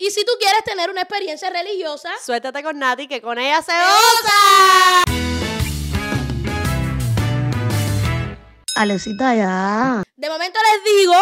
Y si tú quieres tener una experiencia religiosa, suéltate con Nati que con ella se usa. Alecita ya. De momento les digo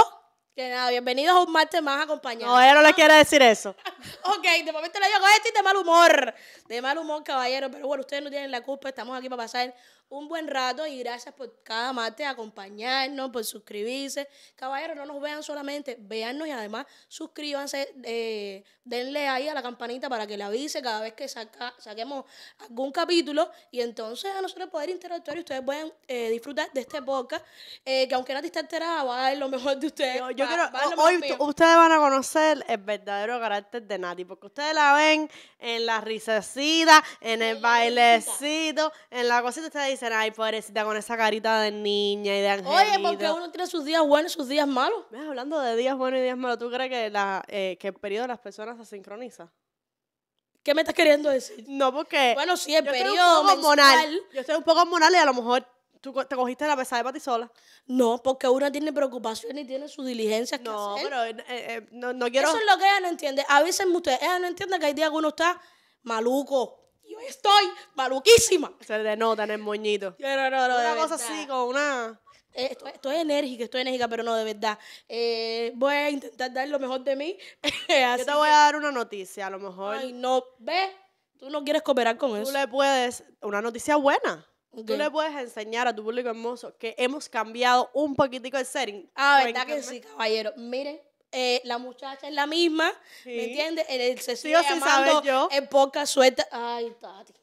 que nada, bienvenidos a un martes más acompañado. No, ella no le quiere decir eso. ok, de momento le digo, estoy de mal humor. De mal humor, caballero. Pero bueno, ustedes no tienen la culpa. Estamos aquí para pasar un buen rato y gracias por cada mate acompañarnos, por suscribirse. Caballeros, no nos vean solamente, Veannos y además suscríbanse, eh, denle ahí a la campanita para que le avise cada vez que saca, saquemos algún capítulo y entonces a nosotros poder interactuar y ustedes pueden eh, disfrutar de este podcast, eh, que aunque Nati está enterada, va a dar lo mejor de ustedes. Yo, quiero, hoy ustedes van a conocer el verdadero carácter de Nati, porque ustedes la ven en la risecida, en el bailecito, en la cosita, diciendo dicen, ay, pobrecita, con esa carita de niña y de angelito. Oye, porque uno tiene sus días buenos y sus días malos. ¿Ves? Hablando de días buenos y días malos, ¿tú crees que, la, eh, el periodo de las personas se sincroniza? ¿Qué me estás queriendo decir? No, porque... Bueno, sí, el periodo moral. un Yo estoy un poco hormonal y a lo mejor tú te cogiste la pesada de ti sola. No, porque una tiene preocupaciones y tiene sus diligencias no, Pero, eh, eh, no, pero no quiero... Eso es lo que ella no entiende. A veces ustedes, ella no entiende que hay días que uno está maluco, ¡Yo estoy maluquísima. Se denotan en el moñito. No, no, no, una cosa así, con una... Eh, estoy, enérgica, estoy enérgica, pero no de verdad. Eh, voy a intentar dar lo mejor de mí. Yo te voy a dar una noticia, a lo mejor. Ay, no, ve, tú no quieres cooperar con eso. Tú le puedes, una noticia buena. Tú le puedes enseñar a tu público hermoso que hemos cambiado un poquitico el setting. Ah, verdad que sí, caballero. Miren, eh, la muchacha es la misma, ¿me entiendes? El, se sigue en poca suerte. Ay, Tati.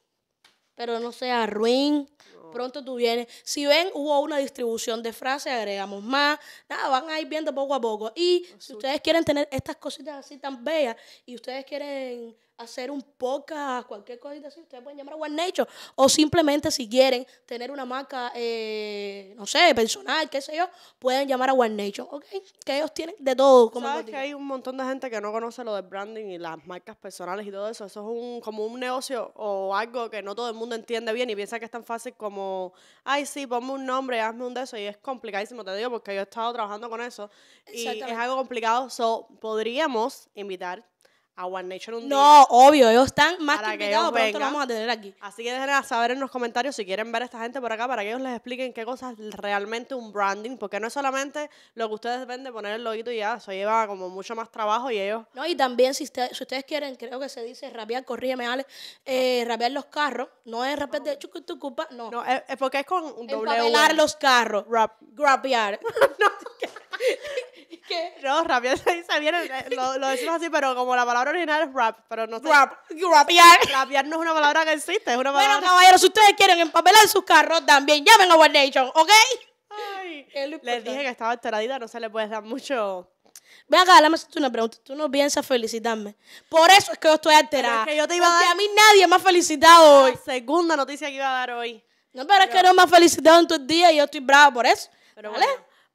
Pero no sea ruin. Pronto tú vienes. Si ven, hubo una distribución de frases, agregamos más. Nada, van a ir viendo poco a poco. Y si ustedes quieren tener estas cositas así tan bellas y ustedes quieren hacer un poca cualquier cosa así, ustedes pueden llamar a One Nature. O simplemente si quieren tener una marca, eh, no sé, personal, qué sé yo, pueden llamar a One Nature, ¿ok? Que ellos tienen de todo. Como ¿Sabes que hay un montón de gente que no conoce lo del branding y las marcas personales y todo eso? Eso es como un negocio o algo que no todo el mundo entiende bien y piensa que es tan fácil como, ay, sí, ponme un nombre, hazme un de eso. Y es complicadísimo, te digo, porque yo he estado trabajando con eso y es algo complicado. So, podríamos invitar a One Nation un no, día. No, obvio, ellos están más que invitados, pero vamos a tener aquí. Así que dejen saber en los comentarios si quieren ver a esta gente por acá para que ellos les expliquen qué cosa es realmente un branding, porque no es solamente lo que ustedes ven de poner el logito y ya, eso lleva como mucho más trabajo y ellos... No, y también si, ustedes quieren, creo que se dice rapear, corrígeme Ale, eh, rapear los carros, no es rapear de culpa no. No, es, porque es con un W. los carros. Rap. Rapear. no, ¿Qué? No, se salieron, eh, lo, lo decimos así, pero como la palabra original es rap, pero no sé. Rap, rapear. Rapear no es una palabra que existe, es una palabra... Bueno, caballeros, si ustedes quieren empapelar sus carros también, llamen a One Nation, ¿ok? Ay, les dije que estaba alteradita, no se le puede dar mucho... Ven acá, déjame hacerte una pregunta. Tú no piensas felicitarme. Por eso es que yo estoy alterada. yo te iba Porque a, a mí nadie me ha felicitado hoy. segunda noticia que iba a dar hoy. No, pero, es que no me ha felicitado en tus día y yo estoy brava por eso. Pero ¿Vale?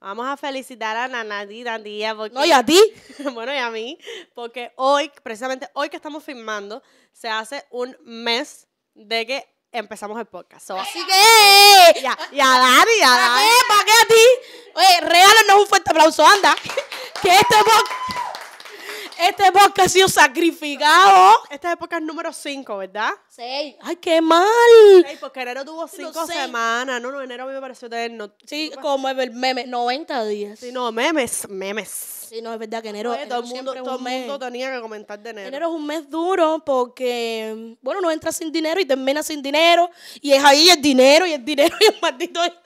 Vamos a felicitar a Nanadi Dandía porque... No, a ti. bueno, y a mí, porque hoy, precisamente hoy que estamos filmando, se hace un mes de que empezamos el podcast. Así que... Eh. Ya, ya, Dani, ya, Dani. ¿Para qué? ¿Para qué a ti? Oye, regálanos un fuerte aplauso, anda. que este podcast... Esta época ha sido sacrificado. Esta época es número 5, ¿verdad? Sí. Ay, qué mal. Seis, porque enero tuvo 5 semanas. No, no, enero a mí me pareció tener, Sí, como el meme, 90 días. Sí, no, memes, memes. Sí, no, es verdad que enero. todo el mundo, tenía que comentar de enero. Enero es un mes duro porque, bueno, no entras sin dinero y terminas sin dinero. Y es ahí el dinero y el dinero y el maldito dinero.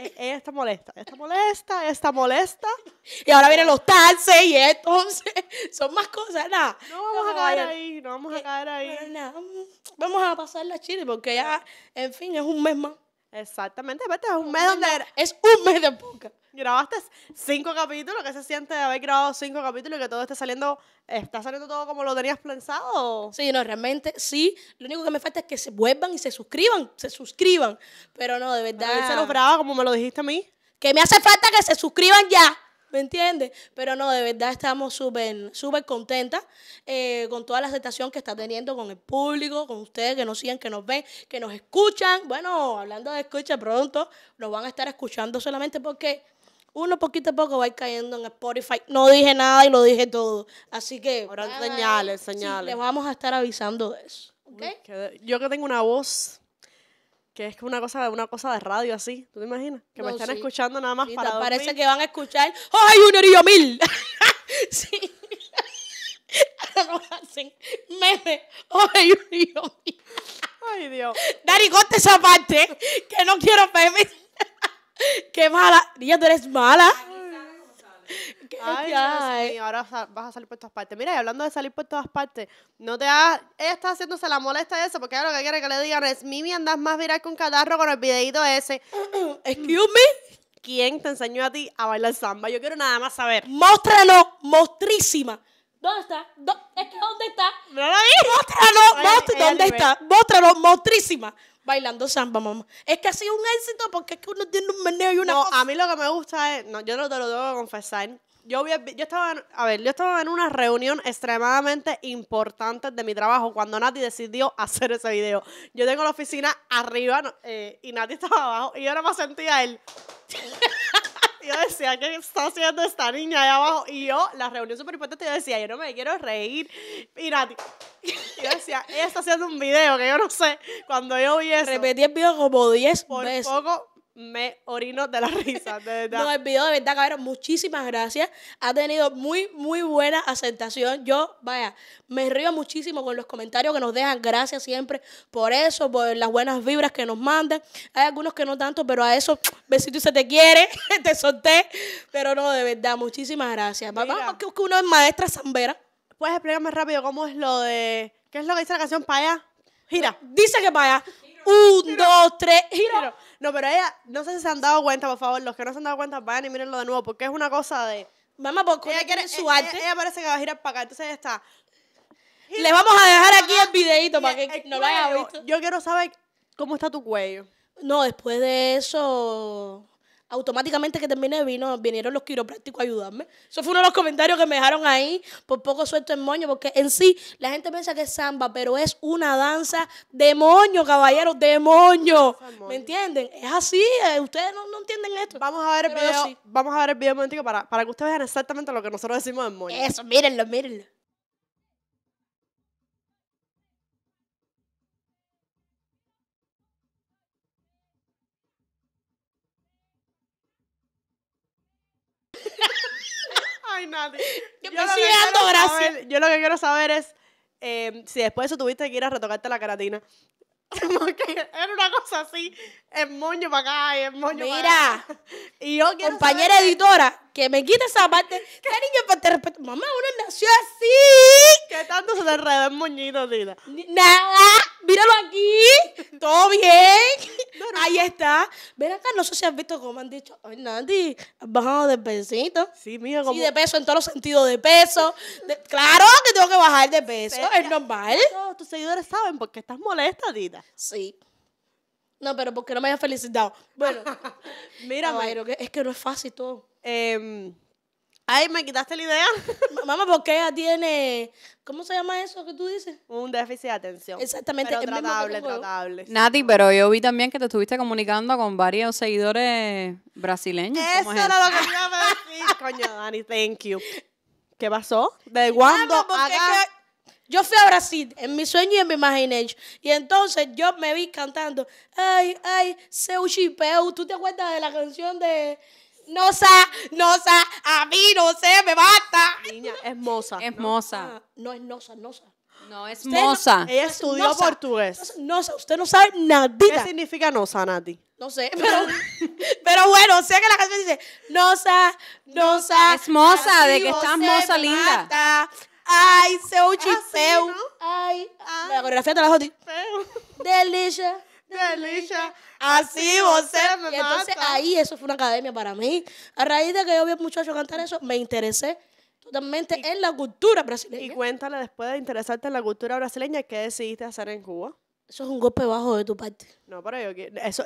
E, ella está molesta, ella está molesta, está molesta. Y ahora vienen los taxes y entonces son más cosas, nada. No vamos a caer ahí, no vamos a eh, caer ahí. vamos a pasarla chile porque ya, en fin, es un mes más. Exactamente, es un mes Es un mes de poca. Grabaste cinco capítulos, ¿qué se siente de haber grabado cinco capítulos y que todo esté saliendo, está saliendo todo como lo tenías pensado? Sí, no, realmente sí. Lo único que me falta es que se vuelvan y se suscriban, se suscriban. Pero no, de verdad... se los brava como me lo dijiste a mí. Que me hace falta que se suscriban ya. ¿Me entiendes? Pero no, de verdad estamos súper, súper contentas eh, con toda la aceptación que está teniendo con el público, con ustedes que nos siguen, que nos ven, que nos escuchan. Bueno, hablando de escucha, pronto nos van a estar escuchando solamente porque uno poquito a poco va a ir cayendo en Spotify. No dije nada y lo dije todo. Así que. Ahora señales, señales. Sí, les vamos a estar avisando de eso. ¿okay? Yo que tengo una voz que es una cosa, una cosa de radio así, ¿tú te imaginas? Que me están escuchando nada más para para Te Parece que van a escuchar Junior y yo, mil! sí. Lo hacen meme ¡Ay, y yo, mil! ¡Ay, Dios! Dani, corta esa parte que no quiero meme. ¡Qué mala! Niña, tú eres mala. Ay, ahora vas a salir por todas partes. Mira, y hablando de salir por todas partes, no te hagas. Ella está haciéndose la molesta de eso, porque ahora lo que quiere que le digan es: Mimi, andas más viral que un catarro con el videito ese. Excuse me. ¿Quién te enseñó a ti a bailar samba? Yo quiero nada más saber. Móstralo, mostrísima. ¿Dónde está? es que ¿dónde está? No Móstralo, ¿dónde está? Móstralo, mostrísima. Bailando samba, mamá. Es que ha sido un éxito porque es que uno tiene un meneo y una no, a mí lo que me gusta es, no, yo no te lo debo confesar, yo, estaba, en, a ver, yo estaba en una reunión extremadamente importante de mi trabajo cuando Nati decidió hacer ese video. Yo tengo la oficina arriba eh, y Nati estaba abajo y yo no me sentía él. yo decía, ¿qué está haciendo esta niña ahí abajo? Y yo, la reunión súper importante, yo decía, yo no me quiero reír. Y Nati, yo decía, ella está haciendo un video que yo no sé. Cuando yo vi eso. Repetí el video como 10 Por veces me orino de la risa, de verdad. no, el video de verdad, cabrón, muchísimas gracias. Ha tenido muy, muy buena aceptación. Yo, vaya, me río muchísimo con los comentarios que nos dejan. Gracias siempre por eso, por las buenas vibras que nos mandan. Hay algunos que no tanto, pero a eso, besito y se te quiere, te solté. Pero no, de verdad, muchísimas gracias. Vamos que uno es maestra zambera. ¿Puedes explicarme rápido cómo es lo de... ¿Qué es lo que dice la canción para allá? Gira. Dice que para allá. Un, dos, tres, giro. No, pero ella, no sé si se han dado cuenta, por favor. Los que no se han dado cuenta, vayan y mírenlo de nuevo, porque es una cosa de. Mamá, porque ella quiere su arte. Ella, parece que va a girar para acá, entonces ella está. Le Les vamos a dejar aquí el videito para que no lo hayan visto. Yo quiero saber cómo está tu cuello. No, después de eso automáticamente que terminé vino, vinieron los quiroprácticos a ayudarme. Eso fue uno de los comentarios que me dejaron ahí, por poco suelto el moño, porque en sí la gente piensa que es samba, pero es una danza de moño, caballeros, de moño. ¿Me entienden? Es así, eh, ustedes no, entienden esto. Vamos a ver el video, vamos a ver el video un momentico para, para que ustedes vean exactamente lo que nosotros decimos en moño. Eso, mírenlo, mírenlo. Yo, lo que quiero saber es em, si después de eso tuviste que ir a retocarte la caratina. era una cosa así, el moño para acá y el moño Mira, para acá. Y compañera editora, que me quite esa parte. ¿Qué niña, te respeto. Mamá, uno nació así. ¿Qué tanto se te enredó el moñito, Nada. Míralo aquí. Todo bien. Ahí está. Ven acá, no sé si has visto cómo han dicho. Ay, Nandi, has bajado de pesito. Sí, mija, como. Sí, de peso, en todos los sentidos, de peso. Claro que tengo que bajar de peso. Es normal. tus seguidores saben por qué estás molesta, dita Sí. No, pero porque no me haya felicitado. Bueno, mira, Mayro, es que no es fácil todo. Em, ay, me quitaste la idea. Mamá, porque ella tiene, ¿cómo se llama eso que tú dices? Un déficit de atención. Exactamente. Pero tratable, tratable. Nati, pero yo vi también que te estuviste comunicando con varios seguidores brasileños. Eso es era lo que a decir. Coño, Dani, thank you. ¿Qué pasó? ¿De cuando, Claro, yo fui a Brasil en mi sueño y en mi imagination. Y entonces yo me vi cantando, ay, ay, Seu Chipeu. ¿Tú te acuerdas de la canción de... No sa, no sa, a mí no se me basta. Niña, es moza. Es ah, moza. no es nosa, nosa. No, es moza. ella estudió portugués. usted no sabe nadie. ¿Qué significa nosa, Nati? No sé, pero, bueno, sé que la canción dice nosa, nosa. Es moza, de que estás moza linda. Ay, seu ah, Ay, feo! Ah. Ay, La A coreografía te la jodí. Delicia. Delicia. Así vos me y entonces ahí eso fue una academia para mí. A raíz de que yo vi a muchachos cantar eso, me interesé totalmente en la cultura brasileña. Y cuéntale después de interesarte en la cultura brasileña, ¿qué decidiste hacer en Cuba? Eso es un golpe bajo de tu parte. No, pero yo eso,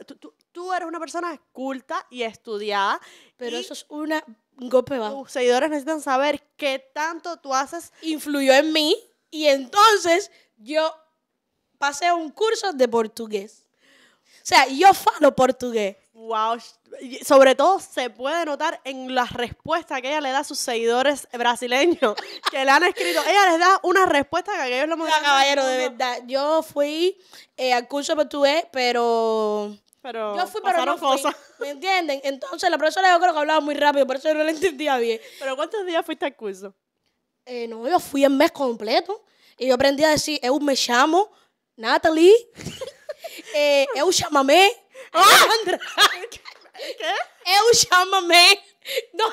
tú, eres una persona culta y estudiada. Pero eso es una un Tus seguidores necesitan saber qué tanto tú haces. Influyó en mí y entonces yo pasé un curso de portugués. O sea, yo falo portugués. Wow. Sobre todo se puede notar en las respuestas que ella le da a sus seguidores brasileños que le han escrito. Ella les da una respuesta que ellos lo hemos caballero, de verdad. Yo fui eh, al curso de portugués, pero pero yo fui, pero no fui. ¿Me entienden? Entonces la profesora yo creo que hablaba muy rápido, por eso yo no la entendía bien. ¿Pero cuántos días fuiste al curso? Eh, no, yo fui el mes completo. Y yo aprendí a decir, eu me llamo Natalie, eh, eu llámame ah. ¿Qué? Eu llámame No,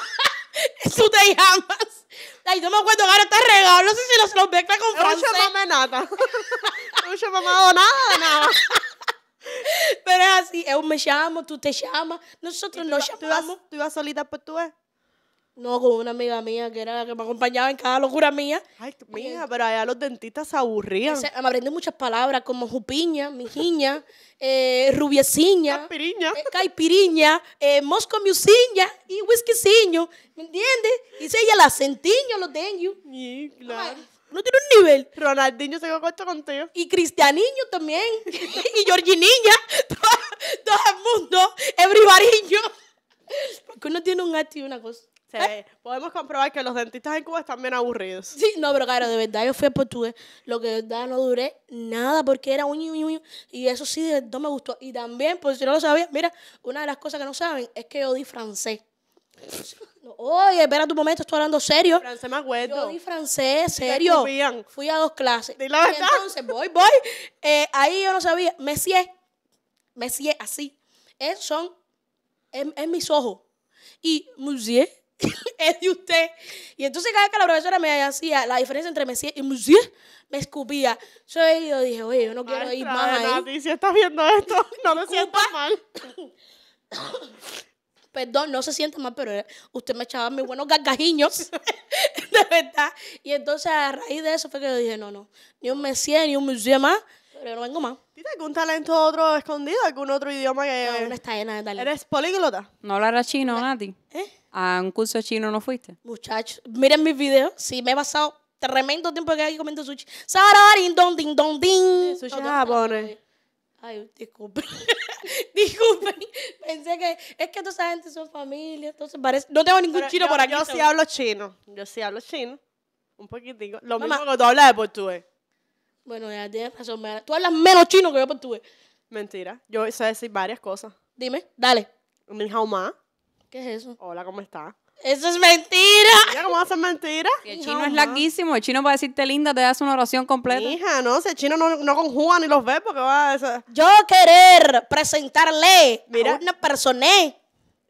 tú te llamas. Ay, no me acuerdo ahora está regado. No sé si los, los mezcla con francés. Eu llámame nada. eu llámame nada, nada. Pero es así, yo me llamo, tú te llamas, nosotros nos llamamos. Tú ibas, solita por pues, tu No, con una amiga mía que era la que me acompañaba en cada locura mía. Ay, mía, pero allá los dentistas se aburrían. me aprendí muchas palabras como jupiña, mijiña, eh, caipiriña, eh, caipiriña eh, y whiskyciño, ¿me entiendes? se ella, la sentiño los tengo Sí, claro no tiene un nivel. Ronaldinho se acostó contigo. Y Cristianinho también. y Georginiña. Todo, el mundo. Everybody. Porque uno tiene un arte y una cosa. Podemos comprobar que los dentistas en Cuba están bien aburridos. Sí, no, pero claro, de verdad yo fui a portugués. Lo que de verdad no duré nada porque era un Y eso sí, no me gustó. Y también, por pues, si no lo sabía, mira, una de las cosas que no saben es que yo di francés. Oye, espera tu momento, estoy hablando serio. Francés Yo di francés, serio. Fui a dos clases. entonces, voy, voy. Eh, ahí yo no sabía. Messier, Messier, así. Es, son, es, mis ojos. Y Monsieur, es de usted. Y entonces cada vez que la profesora me hacía la diferencia entre Messier y Monsieur me escupía. Yo, dije, oye, yo no quiero ir más ahí. si estás viendo esto, no lo sientas mal. Perdón, no se sienta mal, pero eh, usted me echaba mis buenos gargajiños. de verdad. Y entonces a raíz de eso fue que yo dije, no, no, ni un mesía, ni un museo más. Pero yo no vengo más. ¿Tienes algún talento otro escondido? ¿Algún otro idioma que.? No, una llena de talento. ¿Eres políglota? No hablarás chino, pues, Nati. ¿Eh? ¿A un curso chino no fuiste? Muchachos, miren mis videos. Sí, me he pasado tremendo tiempo que aquí comiendo sushi. Sararin, don, din, don, ding. Sushi japonés. Ay, disculpen. disculpen. Pensé que es que toda esa gente son familia, entonces parece. No tengo ningún chino por aquí. Yo sí hablo chino. Yo sí hablo chino. Un poquitico. Lo mismo que tú hablas de portugués. Bueno, ya tienes razón. Tú hablas menos chino que yo portugués. Mentira. Yo sé decir varias cosas. Dime, dale. Mi jaumá. ¿Qué es eso? Hola, ¿cómo estás? Eso es mentira. ¿cómo va a ser mentira? el chino es larguísimo. El chino va a decirte linda te hace una oración completa. Hija, no, si el chino no, no conjuga ni los ve porque va a... Yo querer presentarle a una persona.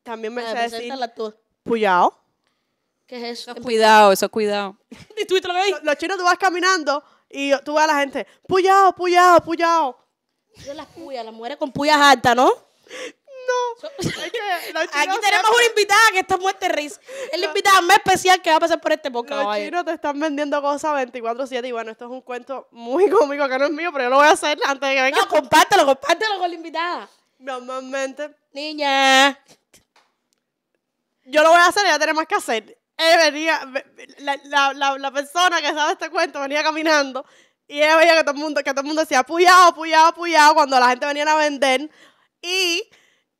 También me sé decir... Tú. Puyao. ¿Qué es eso? cuidado, eso es cuidado. y tú, lo Los, chinos tú vas caminando y tú ves a la gente, puyao, puyao, puyao. Yo las puyas, las mujeres con puyas altas, ¿no? Aquí tenemos una invitada que está muerta de risa. Es la invitada más especial que va a pasar por este bocado Los te están vendiendo cosas 24-7. Y bueno, esto es un cuento muy cómico que no es mío, pero yo lo voy a hacer antes de que venga. No, compártelo, compártelo con la invitada. Normalmente. Niña. Yo lo voy a hacer y ya tenemos que hacer. venía, la, persona que sabe este cuento venía caminando y ella veía que todo el mundo, que todo el mundo decía, puyao, puyao, puyao, cuando la gente venía a vender. Y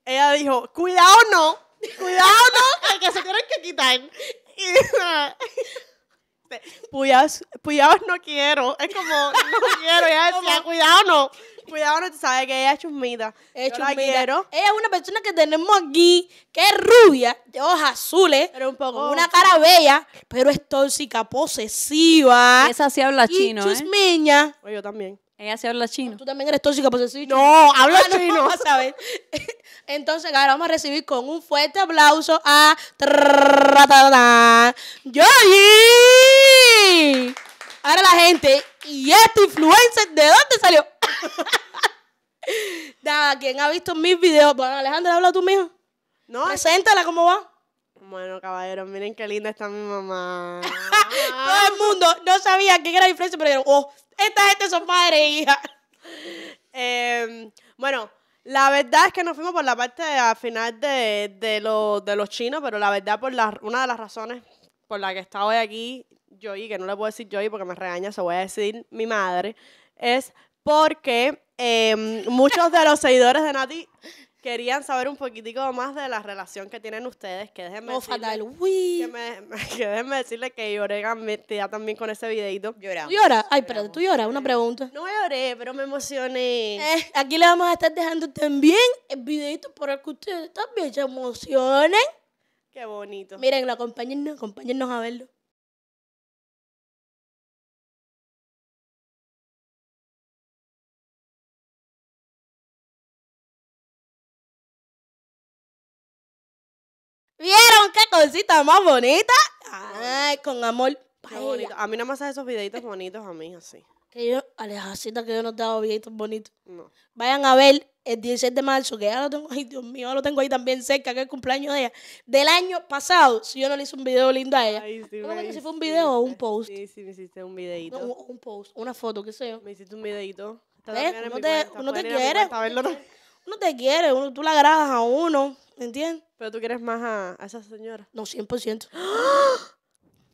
ella dijo, cuidado no, cuidado no, que se tienen que quitar. Y, puyas no quiero, es como, no quiero, ella decía, cuidado no. Cuidado, no, tú sabes que ella es chumita, Es Yo quiero. Ella es una persona que tenemos aquí, que es rubia, de ojos azules, pero un poco una cara bella, pero es tóxica, posesiva. Esa sí habla y chino, chusmeña. ¿eh? Yo también. Ella se habla chino. Tú también eres tóxica, pues sí. No, habla ah, chino. ¿sabes? Entonces, ahora vamos a recibir con un fuerte aplauso a allí Ahora la gente, ¿y este influencer de dónde salió? Nada, quien ha visto mis videos, bueno, Alejandra, habla tú mismo. No. Preséntala, ¿cómo va? Bueno, caballeros, miren qué linda está mi mamá. Todo el mundo no sabía que era influencer, pero dijeron, oh, esta gente son madre e hija. Em, bueno, la verdad es que nos fuimos por la parte al final de, los chinos, pero la verdad, por una de las razones por la que está hoy aquí y que no le puedo decir Joey porque me regaña, se voy a decir mi madre, es porque em, muchos de los seguidores de Nati querían saber un poquitico más de la relación que tienen ustedes, que déjenme, oh, decirle, Que, me, lloré también con ese videito. Lloramos. ¿Tú lloras? Ay, pero tú lloras, una eh, pregunta. No lloré, pero me emocioné. Eh, aquí le vamos a estar dejando también el videito para que ustedes también se emocionen. Qué bonito. Miren, acompáñennos, acompáñennos a verlo. qué cosita más bonita. Ay, con amor. A mí nada más haces esos videitos bonitos a mí, así. Que yo, Alejacita, que yo no te hago videitos bonitos. No. Vayan a ver el 16 de marzo, que ya lo tengo, ay Dios mío, lo tengo ahí también cerca, que es el cumpleaños de ella. Del año pasado, si yo no le hice un video lindo a ella. si fue un video o un post. Sí, sí, me hiciste un videito. un, post, una foto, qué sé yo. Me hiciste un videito. Uno te- te quiere. Uno te quiere, tú la grabas a uno, ¿me entiendes? Pero tú quieres más a, a esa señora. No, 100%. ¡Ah!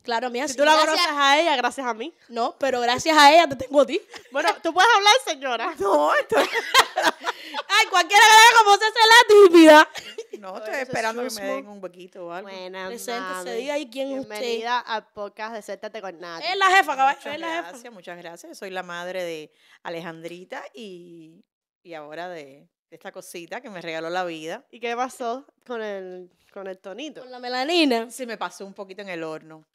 Claro, mía. Si tú la conoces a ella, gracias a mí. No, pero gracias a ella te tengo a ti. Bueno, tú puedes hablar, señora. no, esto... Ay, cualquiera que como se hace la tímida. No, estoy esperando que me den un poquito o algo. Buenas, Preséntese, diga ahí quién es usted. Bienvenida a pocas de con Nadie. Es la jefa, caballero. es la jefa. gracias, muchas gracias. Soy la madre de Alejandrita y, y ahora de esta cosita que me regaló la vida. ¿Y qué pasó con el, con el tonito? Con la melanina. Sí, me pasó un poquito en el horno.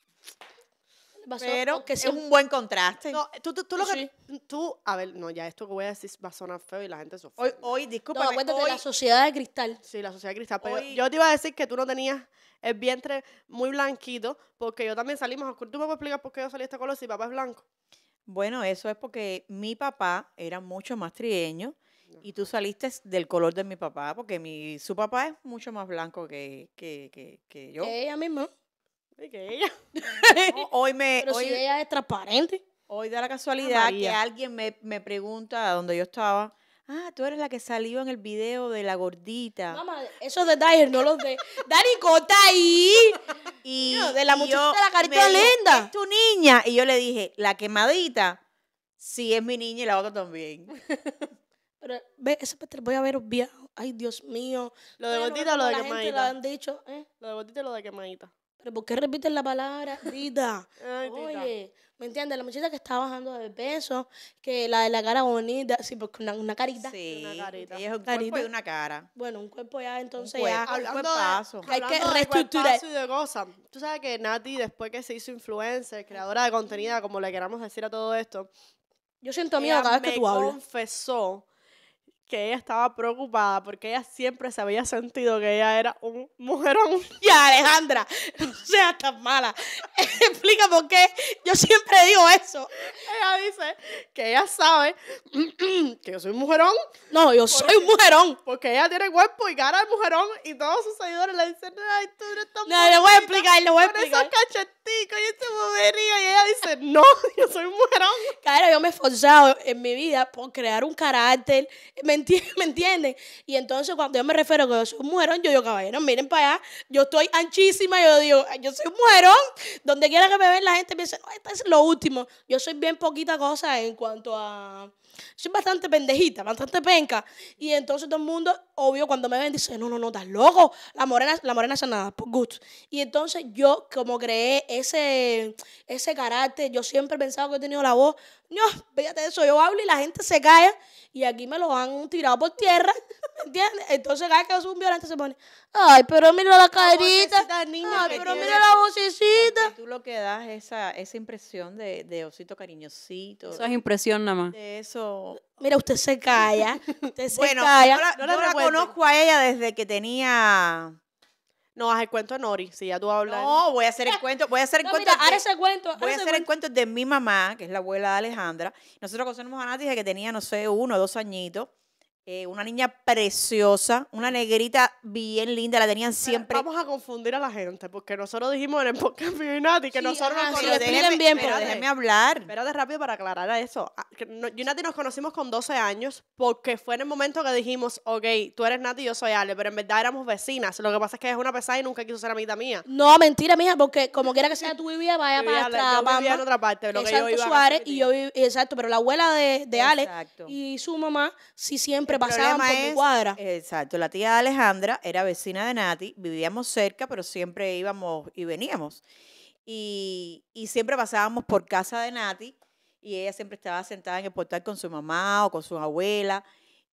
pero que es un buen contraste. No, tú, tú, lo que. Tú, a ver, no, ya esto que voy a decir va a sonar feo y la gente se Hoy, hoy disculpa. No, la sociedad de cristal. Sí, la sociedad de cristal. yo te iba a decir que tú no tenías el vientre muy blanquito, porque yo también salí salimos. ¿Tú me puedes explicar por qué yo salí este color si papá es blanco? Bueno, eso es porque mi papá era mucho más trieño y tú saliste del color de mi papá, porque mi, su papá es mucho más blanco que, yo. Que ella misma. Que ella. hoy me. Pero si ella es transparente. Hoy da la ah, casualidad que alguien me, pregunta a dónde yo estaba. Ah, tú eres la que salió en el video de la gordita. Mamá, esos detalles no los de. Dani, corta ahí. Y de la muchacha de la carita linda. Es tu niña. Y yo le dije, la quemadita, sí es mi niña y la otra también. Pero ve, ese pastel voy a ver obviado. Ay, Dios mío. ¿Lo de botita lo de quemadita? La gente lo han dicho, ¿eh? ¿Lo de botita o lo de quemadita? Pero ¿por qué repiten la palabra Rita Oye, ¿me entiendes? La muchacha que está bajando de peso, que la de la cara bonita, sí, porque una, carita. Sí, una carita. Y es un carita. cuerpo y una cara. Bueno, un cuerpo ya, entonces un ya. Hablando de, hay que reestructurar. y de cosas. Tú sabes que Nati, después que se hizo influencer, creadora de contenido, como le queramos decir a todo esto. Yo siento miedo cada vez que tú hablas. confesó que ella estaba preocupada porque ella siempre se había sentido que ella era un mujerón. y Alejandra, no sea, tan mala. Explica por qué yo siempre digo eso. Ella dice que ella sabe que yo soy un mujerón. No, yo soy un mujerón. Porque ella tiene cuerpo y cara de mujerón y todos sus seguidores le dicen, ay, tú eres tan No, le voy a explicar, le voy a explicar. esos cachetitos y ese bobería. Y ella dice, no, yo soy un mujerón. Claro, yo me he esforzado en mi vida por crear un carácter. Me ¿Me entienden? Y entonces cuando yo me refiero que yo soy un mujerón, yo digo, caballero, miren para allá, yo estoy anchísima, yo digo, yo soy un mujerón. Donde quiera que me ven la gente piensa, no, esto es lo último. Yo soy bien poquita cosa en cuanto a soy bastante pendejita, bastante penca. Y entonces todo el mundo, obvio, cuando me ven, dice, no, no, no, estás loco. La morena, la morena es nada, por pues, gusto. Y entonces yo, como creé ese, ese carácter, yo siempre he pensado que he tenido la voz, no, fíjate eso, yo hablo y la gente se calla y aquí me lo han tirado por tierra, ¿entiendes? Entonces cada vez que es un violento se pone, Ay, pero mira la carita. pero mira la vocecita. Tú lo que das es esa, esa impresión de, osito cariñosito. Eso es impresión nada más. eso. Mira, usted se calla. Usted se calla. Bueno, yo la, conozco a ella desde que tenía. No, haz el cuento a Nori, si ya tú hablas. No, voy a hacer el cuento, voy a hacer el cuento. de, ese cuento. Voy a hacer de mi mamá, que es la abuela de Alejandra. Nosotros conocemos a Nati desde que tenía, no sé, uno o dos añitos. Eh, una niña preciosa, una negrita bien linda, la tenían siempre. Vamos a confundir a la gente, porque nosotros dijimos en el podcast Nati, que nosotros ajá, nos sí, bien, pero déjenme hablar. Espérate rápido para aclarar eso. Ah, Nati nos conocimos con 12 años, porque fue en el momento que dijimos, ok, tú eres Nati y yo soy Ale, pero en verdad éramos vecinas. Lo que pasa es que es una pesada y nunca quiso ser amiga mía. No, mentira, mija, porque como quiera que sea, tu vivías, vaya para atrás. Yo vivía en otra parte, Suárez, y yo exacto, pero la abuela de, de Ale y su mamá sí siempre pasaban por cuadra. Exacto, la tía de Alejandra era vecina de Nati, vivíamos cerca, pero siempre íbamos y veníamos. Y, siempre pasábamos por casa de Nati y ella siempre estaba sentada en el portal con su mamá o con su abuela.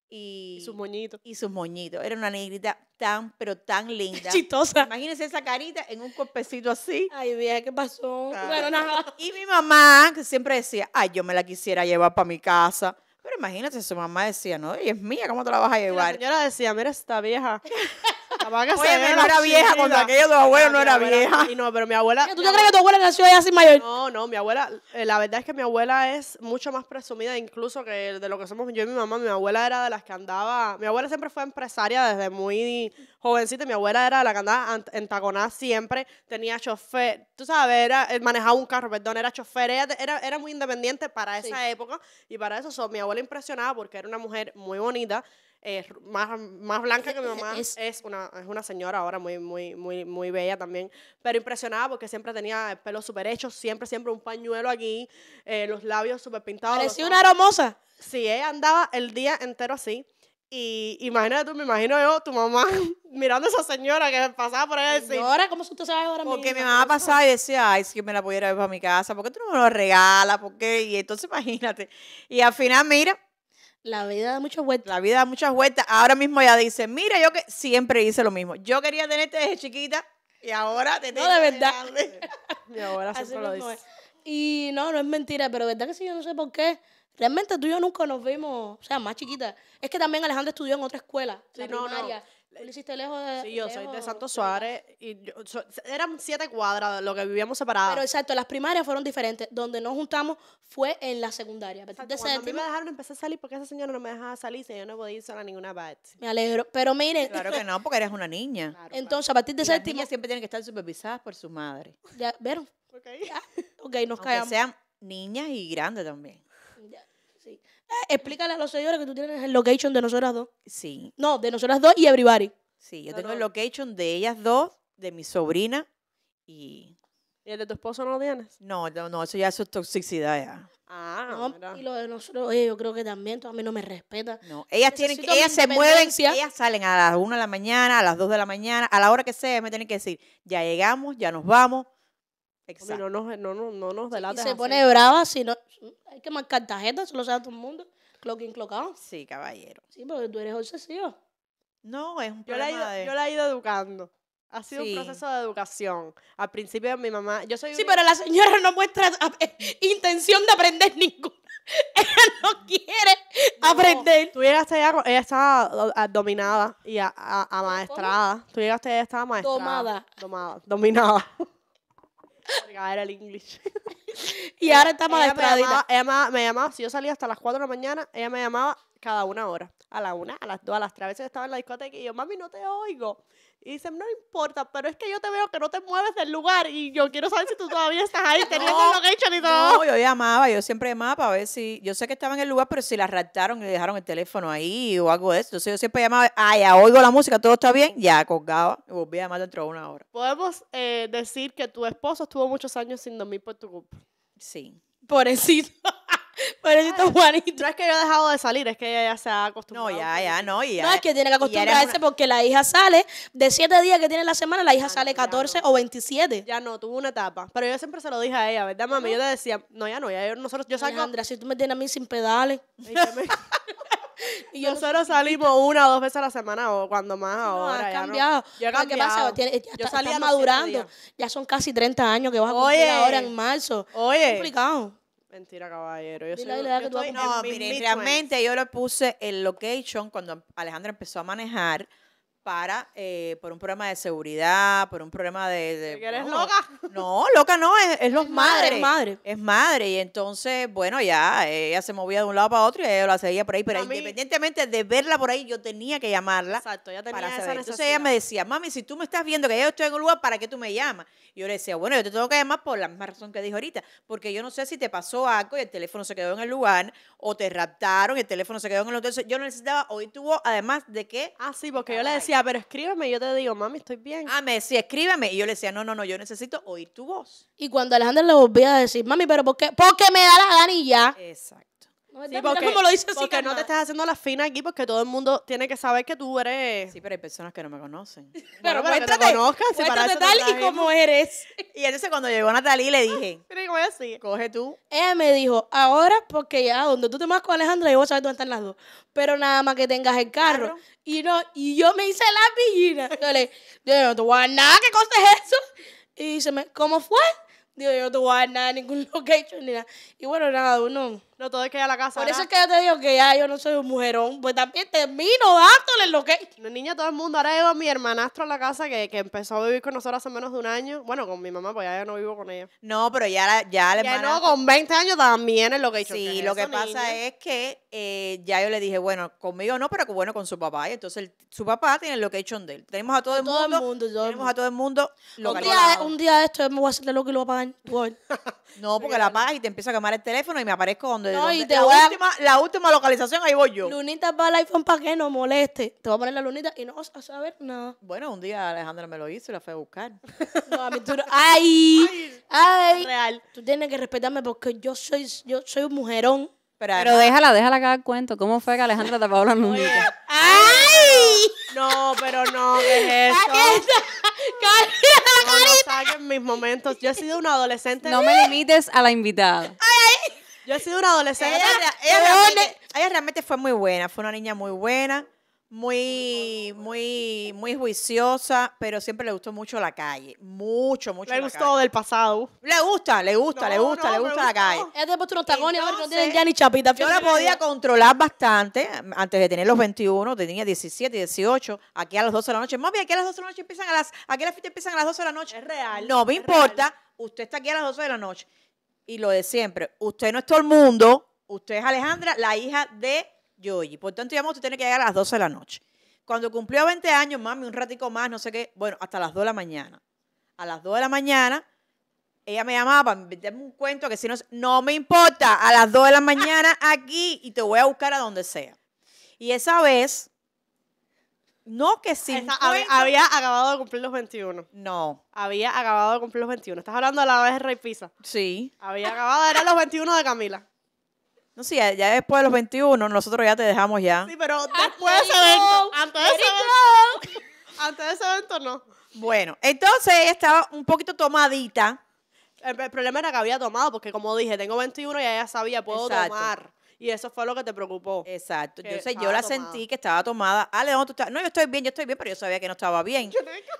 Y, sus moñitos. Y sus moñitos. Era una negrita tan, pero tan linda. Chistosa. Imagínense esa carita en un cuerpecito así. Ay, vieja, ¿qué pasó? Bueno, nada. Y mi mamá, que siempre decía, ay, yo me la quisiera llevar para mi casa. Pero imagínate, su mamá decía, no, y es mía, ¿cómo te la vas a llevar? Y la señora decía, mira esta vieja. mi no era vieja cuando aquello de los no era vieja. Y no, pero mi abuela. ¿Tú crees que tu abuela nació allá así mayor? No, no, mi abuela, eh, la verdad es que mi abuela es mucho más presumida incluso que de lo que somos yo y mi mamá. Mi abuela era de las que andaba, mi abuela siempre fue empresaria desde muy jovencita, mi abuela era la que andaba en siempre, tenía chofer, tú sabes, era, eh, manejaba un carro, perdón, era chofer, era, era muy independiente para esa época y para eso mi abuela impresionaba porque era una mujer muy bonita, es más, más, blanca que mi e-, e-, mamá. Es, una, es una señora ahora muy, muy, muy, muy bella también. Pero impresionada porque siempre tenía el pelo súper hecho, siempre, siempre un pañuelo aquí, eh, los labios súper pintados. Parecía una hermosa. Sí, ella andaba el día entero así. Y imagínate tú, me imagino yo, tu mamá mirando a esa señora que pasaba por ahí. ¿Y ahora, ¿cómo usted sabe ahora Porque mi mamá pasaba y decía, ay, si me la pudiera ver para mi casa, ¿por qué tú no me lo regalas? ¿Por qué? Y entonces imagínate. Y al final, mira, la vida da muchas vueltas. La vida da muchas vueltas. Ahora mismo ya dice, mira, yo que siempre hice lo mismo. Yo quería tenerte desde chiquita y ahora te tengo. No, de verdad. y ahora se lo dice. Y no, no es mentira, pero verdad que sí, yo no sé por qué. Realmente tú y yo nunca nos vimos, o sea, más chiquita. Es que también Alejandra estudió en otra escuela, lo hiciste lejos Sí, yo soy de Santo Suárez y yo, eran siete cuadras lo que vivíamos separadas. Pero exacto, las primarias fueron diferentes. Donde nos juntamos fue en la secundaria. de cuando a mí me dejaron empezar a salir porque esa señora no me dejaba salir, Y yo no podía ir sola a ninguna parte. Me alegro. Pero mire Claro que no, porque eres una niña. Entonces, a partir de ese Niñas siempre tienen que estar supervisadas por su madre. Ya, ¿vieron? Ok. nos Aunque sean niñas y grandes también. Explícale a los señores que tú tienes el location de nosotras dos. Sí. No, de nosotras dos y everybody. Sí, yo tengo el location de ellas dos, de mi sobrina y. ¿Y el de tu esposo no lo tienes? No, no, eso ya es toxicidad ya. Ah, y lo de nosotros, oye, eh, yo creo que también, a mí no me respeta. No, ellas tienen que, ellas se mueven, ellas salen a las 1 de la mañana, a las 2 de la mañana, a la hora que sea, me tienen que decir, ya llegamos, ya nos vamos, Exacto. No nos, no, no, se pone brava si no. Hay que marcar tarjetas, se lo sabe todo el mundo. Clock in, clock out. Sí, caballero. Sí, porque tú eres obsesivo. No, es un yo la, de... yo la he ido educando. Ha sido un proceso de educación. Al principio mi mamá, yo soy Sí, pero la señora no muestra eh, intención de aprender ninguna. Ella no quiere aprender. Tú llegaste ya, ella estaba dominada y a, amaestrada. Tú llegaste allá, estaba maestra. Domada. Domada, dominada era el inglés y ahora estamos más ella me llamaba, me llamaba, si yo salía hasta las 4 de la mañana, ella me llamaba cada una hora. A la una, a las dos, a las tres. veces estaba en la discoteca y yo, mami, no te oigo. Y dice no importa, pero es que yo te veo que no te mueves del lugar y yo quiero saber si tú todavía estás ahí teniendo no, y todo. No, yo llamaba, yo siempre llamaba para ver si. Yo sé que estaba en el lugar, pero si la raptaron y dejaron el teléfono ahí o algo de eso. Entonces yo siempre llamaba, ah, ya oigo la música, todo está bien, ya colgaba y volví a llamar dentro de una hora. Podemos eh, decir que tu esposo estuvo muchos años sin dormir por tu culpa. Sí. Pobrecito. estoy Juanito. No es que yo he dejado de salir, es que ella ya se ha acostumbrado. No, ya, ya, no. Ya, no, es que tiene que acostumbrarse porque la hija sale de 7 días que tiene la semana, la hija ah, sale 14 o 27. Ya no, tuvo una etapa. Pero yo siempre se lo dije a ella, ¿verdad, mami? Yo te decía, no, ya no, ya nosotros, yo salgo. Andrea, si tú me tienes a mí sin pedales. y nosotros salimos una o dos veces a la semana o cuando más ahora. No, ha cambiado. Yo he ¿Qué pasa? ya yo salía madurando. Ya son casi 30 años que vas a cumplir ahora en marzo. Oye. Es complicado. Mentira, caballero. Yo No, realmente yo le puse el location cuando Alejandra empezó a manejar para eh, por un problema de seguridad, por un problema de... eres no, loca? No, loca no, es, los madres. es madre. Es madre, y entonces, bueno, ya, ella se movía de un lado para otro y ella la seguía por ahí, pero independientemente de verla por ahí, yo tenía que llamarla Exacto, ya tenía para esa Entonces ella me decía, mami, si tú me estás viendo que yo estoy en un lugar, ¿para qué tú me llamas? yo le decía, bueno, yo te tengo que llamar por la misma razón que dijo ahorita, porque yo no sé si te pasó algo y el teléfono se quedó en el lugar, o te raptaron y el teléfono se quedó en el hotel. Yo necesitaba oír tu voz, además de que... Ah, sí, porque yo le decía, pero escríbeme, y yo te digo, mami, estoy bien. Ah, me decía, escríbeme, y yo le decía, no, no, no, yo necesito oír tu voz. Y cuando Alejandra le volvía a decir, mami, pero ¿por qué? Porque me da la gana y ya. Exacto. Sí, porque, lo dices no te estás haciendo la fina aquí porque todo el mundo tiene que saber que tú eres. Sí, pero hay personas que no me conocen. pero, bueno, pero que te conozcan, si para tal y como eres. Y entonces cuando llegó y le dije, pero cómo así, coge tú. Ella me dijo, ahora porque ya donde tú te vas con Alejandra yo voy a saber dónde están las dos, pero nada más que tengas el carro. Y no, y yo me hice la pillina. Yo le, yo no te voy a dar nada que costes eso. Y dice, ¿cómo fue? Digo, yo no te voy a dar nada, ningún location ni nada. Y bueno, nada, uno no, todo es que ya la casa. Por eso es que yo te digo que ya yo no soy un mujerón. Pues también termino dándole lo que. No, niña, todo el mundo. Ahora llevo a mi hermanastro a la casa que, empezó a vivir con nosotros hace menos de un año. Bueno, con mi mamá, pues ya yo no vivo con ella. No, pero ya ya la no, con 20 años también es lo que Sí, lo que pasa es que eh, ya yo le dije, bueno, conmigo no, pero bueno, con su papá. Y entonces su papá tiene lo que he hecho de él. Tenemos a todo el mundo. tenemos a todo el mundo. Un día, esto yo me voy a hacerle lo que lo voy no, porque la paga y te empieza a quemar el teléfono y me aparezco donde no, Y la, última, la última localización, ahí voy yo. Lunita para el iPhone para que no moleste. Te voy a poner la lunita y no vas a saber nada. Bueno, un día Alejandra me lo hizo y la fue a buscar. No, a mí tú Ay, ay. Real. Tú tienes que respetarme porque yo soy, yo soy un mujerón. Pero, déjala, déjala que haga el cuento. ¿Cómo fue que Alejandra te a la lunita? ¡Ay! No, pero no, ¿qué es esto? No, saquen mis momentos. Yo he sido una adolescente. No me limites a la invitada. ay yo he sido una adolescente. Ella, realmente, fue muy buena, fue una niña muy buena, muy, muy, muy juiciosa, pero siempre le gustó mucho la calle. Mucho, mucho. Le gustó del pasado. Le gusta, le gusta, le gusta, le gusta la calle. Ella te puso puesto unos tacones ahora no tienen ya ni chapita. Yo la podía controlar bastante antes de tener los 21, tenía 17, 18, aquí a las 12 de la noche. Mami, aquí a las 12 de la noche empiezan a las, aquí las fiestas empiezan a las 12 de la noche. Es real. No me importa. Usted está aquí a las 12 de la noche y lo de siempre. Usted no es todo el mundo, usted es Alejandra, la hija de Yoyi. Por tanto, digamos, usted tiene que llegar a las 12 de la noche. Cuando cumplió 20 años, mami, un ratico más, no sé qué, bueno, hasta las 2 de la mañana. A las 2 de la mañana, ella me llamaba para meterme un cuento que si no, no me importa, a las 2 de la mañana aquí y te voy a buscar a donde sea. Y esa vez, no, que sí. Había acabado de cumplir los 21. No. Había acabado de cumplir los 21. Estás hablando a la vez de Rey Pisa. Sí. Había acabado, eran los 21 de Camila. No, sé, ya, después de los 21, nosotros ya te dejamos ya. Sí, pero después de ese Antes de ese evento. Antes de ese evento, no. Bueno, entonces ella estaba un poquito tomadita. El, problema era que había tomado, porque como dije, tengo 21 y ella sabía, puedo Exacto. tomar. Y eso fue lo que te preocupó. Exacto. yo la sentí que estaba tomada. No, yo estoy bien, yo estoy bien, pero yo sabía que no estaba bien.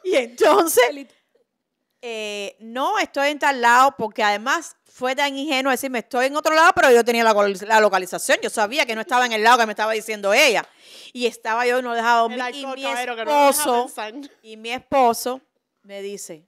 y entonces... Eh, no estoy en tal lado, porque además fue tan ingenuo decirme estoy en otro lado, pero yo tenía la, localización, yo sabía que no estaba en el lado que me estaba diciendo ella. Y estaba yo y no dejaba dormir. mi esposo, y mi esposo me dice,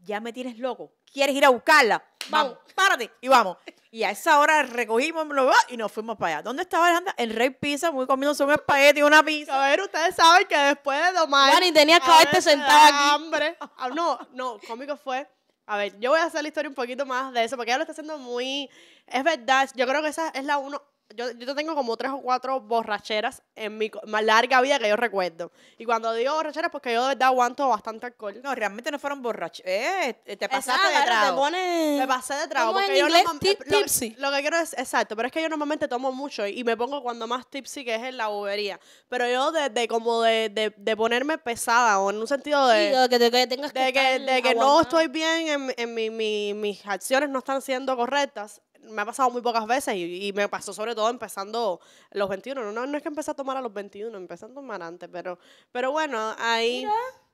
ya me tienes loco, ¿quieres ir a buscarla? vamos, párate y vamos. Y a esa hora recogimos y nos fuimos para allá. ¿Dónde estaba Alejandra? El Rey Pizza, muy comido un espagueti y una pizza. A ver, ustedes saben que después de tomar. Ya y tenía que haberte sentado aquí. Ah, no, no, cómico fue. A ver, yo voy a hacer la historia un poquito más de eso, porque ya lo está haciendo muy. Es verdad, yo creo que esa es la uno, yo, yo tengo como tres o cuatro borracheras en mi más larga vida que yo recuerdo. Y cuando digo borracheras, porque yo de verdad aguanto bastante alcohol. No, realmente no fueron borracheras. Eh, eh te pasaste de trago. Me pasé de trago. Porque yo tipsy. lo, que quiero es, exacto, pero es que yo normalmente tomo mucho y, me pongo cuando más tipsy, que es en la bobería. Pero yo desde como de, ponerme pesada o en un sentido de... que, que tengas que De que, de que no estoy bien, en, en mi, mis acciones no están siendo correctas me ha pasado muy pocas veces y, me pasó sobre todo empezando los 21. No, no es que empecé a tomar a los 21, empecé a tomar antes, pero, pero bueno, ahí...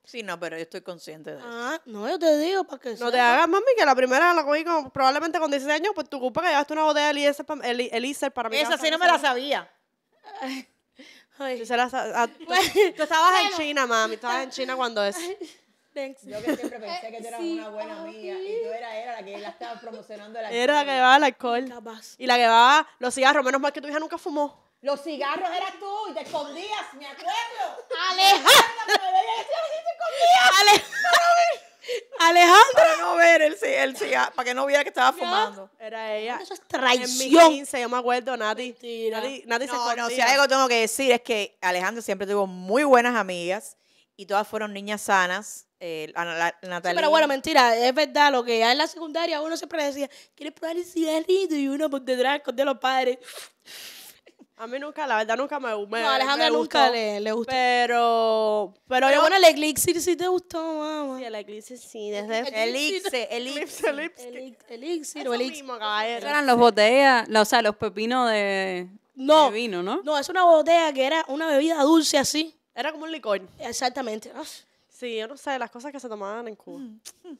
Sí, no, pero yo estoy consciente de eso. Ah, no, yo te digo para que... No te hagas, mami, que la primera la cogí probablemente con 16 años pues tu culpa que llevaste una botella de Eliezer para mí. Esa sí no me la sabía. Tú, estabas en China, mami, estabas en China cuando es... Yo que siempre pensé que tú eras eh, una buena amiga y tú era era la que la estaba promocionando. era la que llevaba el alcohol. Y la que llevaba los cigarros. Menos mal que tu hija nunca fumó. Los cigarros eras tú y te escondías, me acuerdo. Alejandro. Alejandra Para no ver el, el cigarro, para que no viera que estaba fumando. Era ella. Eso es traición. En mi 15, yo me acuerdo, nadie Nati, se si algo tengo que decir es que Alejandra siempre tuvo muy buenas amigas y todas fueron niñas sanas eh, Natalia. pero bueno, mentira, es verdad, lo que ya en la secundaria uno siempre decía, ¿quieres probar el cigarrito? Y uno por pues, detrás de los padres. A mí nunca, la verdad, nunca me, gustó No, Alejandra me nunca le, le, gustó. Pero. Pero, bueno, el elixir si te gustó, mamá. Sí, el elixir sí, desde. El elixir, elixir. Elixir, elixir. Eso elixir. mismo, caballero. eran los botellas, o sea, los pepinos de, vino, ¿no? No, es una botella que era una bebida dulce así. Era como un licor. Exactamente. Ah. Sí, yo no sé, las cosas que se tomaban en Cuba. Mm, mm.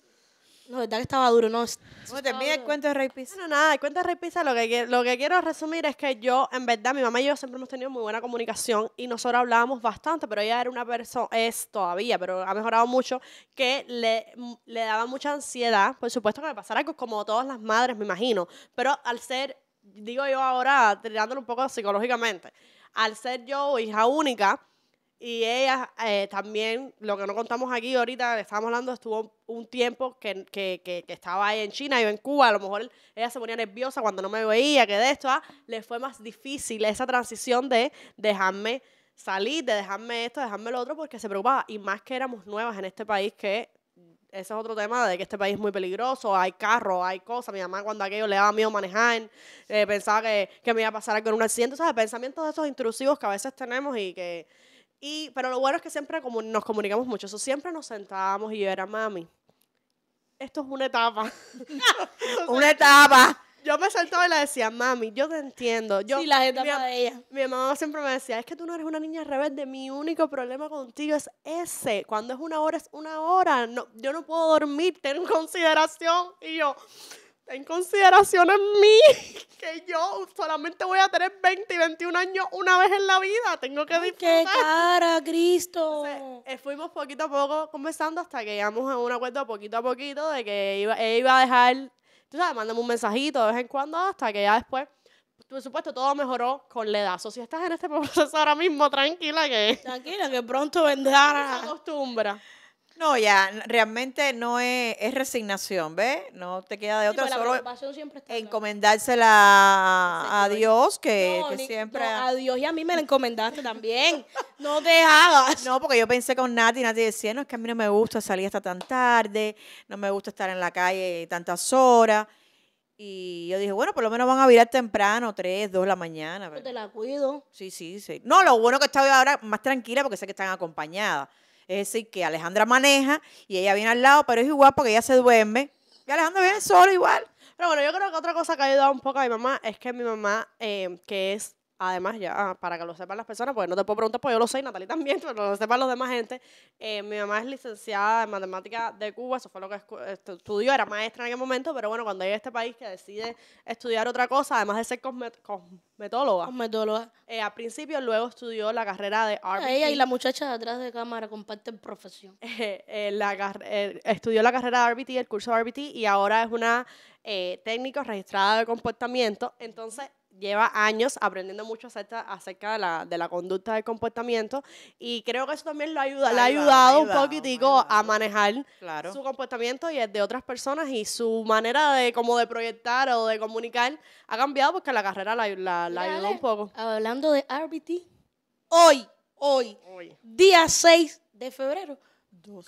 No, verdad que estaba duro, ¿no? Bueno, te el cuento de Ray No, nada, el cuento de rey lo que, lo que quiero resumir es que yo, en verdad, mi mamá y yo siempre hemos tenido muy buena comunicación y nosotros hablábamos bastante, pero ella era una persona, es todavía, pero ha mejorado mucho, que le, le daba mucha ansiedad, por supuesto que me pasara algo como todas las madres, me imagino, pero al ser, digo yo ahora, tirándolo un poco psicológicamente, al ser yo hija única, y ella eh, también, lo que no contamos aquí ahorita, le estábamos hablando, estuvo un tiempo que, estaba ahí en China, y en Cuba, a lo mejor ella se ponía nerviosa cuando no me veía, que de esto, ah, le fue más difícil esa transición de dejarme salir, de dejarme esto, dejarme lo otro, porque se preocupaba. Y más que éramos nuevas en este país, que ese es otro tema, de que este país es muy peligroso, hay carros, hay cosas. Mi mamá cuando aquello le daba miedo manejar, eh, pensaba que, que me iba a pasar algo en un accidente. O pensamientos de esos intrusivos que a veces tenemos y que pero lo bueno es que siempre como nos comunicamos mucho. Eso siempre nos sentábamos y yo era mami. Esto es una etapa. una etapa. Yo me sentaba y le decía, mami, yo te entiendo. Yo, sí, la etapas de ella. Mi mamá siempre me decía, es que tú no eres una niña revés de Mi único problema contigo es ese. Cuando es una hora, es una hora. No, yo no puedo dormir, ten consideración. Y yo, ten consideración en mí, que yo solamente voy a tener 20 y 21 años una vez en la vida, tengo que disfrutar. ¡Qué cara, Cristo! Eh, fuimos poquito a poco conversando hasta que llegamos a un acuerdo poquito a poquito de que iba, ella iba a dejar, tú sabes, mándame un mensajito de vez en cuando hasta que ya después... Por supuesto, todo mejoró con la edad. si estás en este proceso ahora mismo, tranquila que... Tranquila, que pronto vendrá. acostumbra. No, ya, realmente no es, es resignación, ¿ves? No te queda de otra, pues, encomendársela a, Dios, que, siempre... No, a Dios y a mí me la encomendaste también, no dejabas. No, porque yo pensé con Nati, Nati decía, no, es que a mí no me gusta salir hasta tan tarde, no me gusta estar en la calle tantas horas. Y yo dije, bueno, por lo menos van a virar temprano, 3, 2 de la mañana. Yo te la cuido. Sí, sí, sí. No, lo bueno que estaba ahora más tranquila porque sé que están acompañadas. Es decir, que Alejandra maneja y ella viene al lado, pero es igual porque ella se duerme. Y Alejandra viene solo igual. Pero bueno, yo creo que otra cosa que ha ayudado un poco a mi mamá es que mi mamá, eh, que es Además, ya ah, para que lo sepan las personas, pues no te puedo preguntar, pues yo lo sé y también, pero lo sepan los demás gente. Eh, mi mamá es licenciada en matemática de Cuba, eso fue lo que este, estudió, era maestra en aquel momento, pero bueno, cuando hay este país que decide estudiar otra cosa, además de ser cosmetóloga. Cosmetóloga. Eh, al principio, luego estudió la carrera de RBT. Ella y la muchacha de atrás de cámara comparten profesión. Eh, estudió la carrera de RBT, el curso de RBT, y ahora es una técnica registrada de comportamiento. Entonces, lleva años aprendiendo mucho acerca, acerca de, la, de la conducta del comportamiento y creo que eso también lo ayuda, le ha ayudado un poquitico a manejar su comportamiento y el de otras personas y su manera de como de proyectar o de comunicar ha cambiado porque la carrera la, la, la ayudó un poco. Hablando de RBT, hoy, hoy, hoy. día 6 de febrero,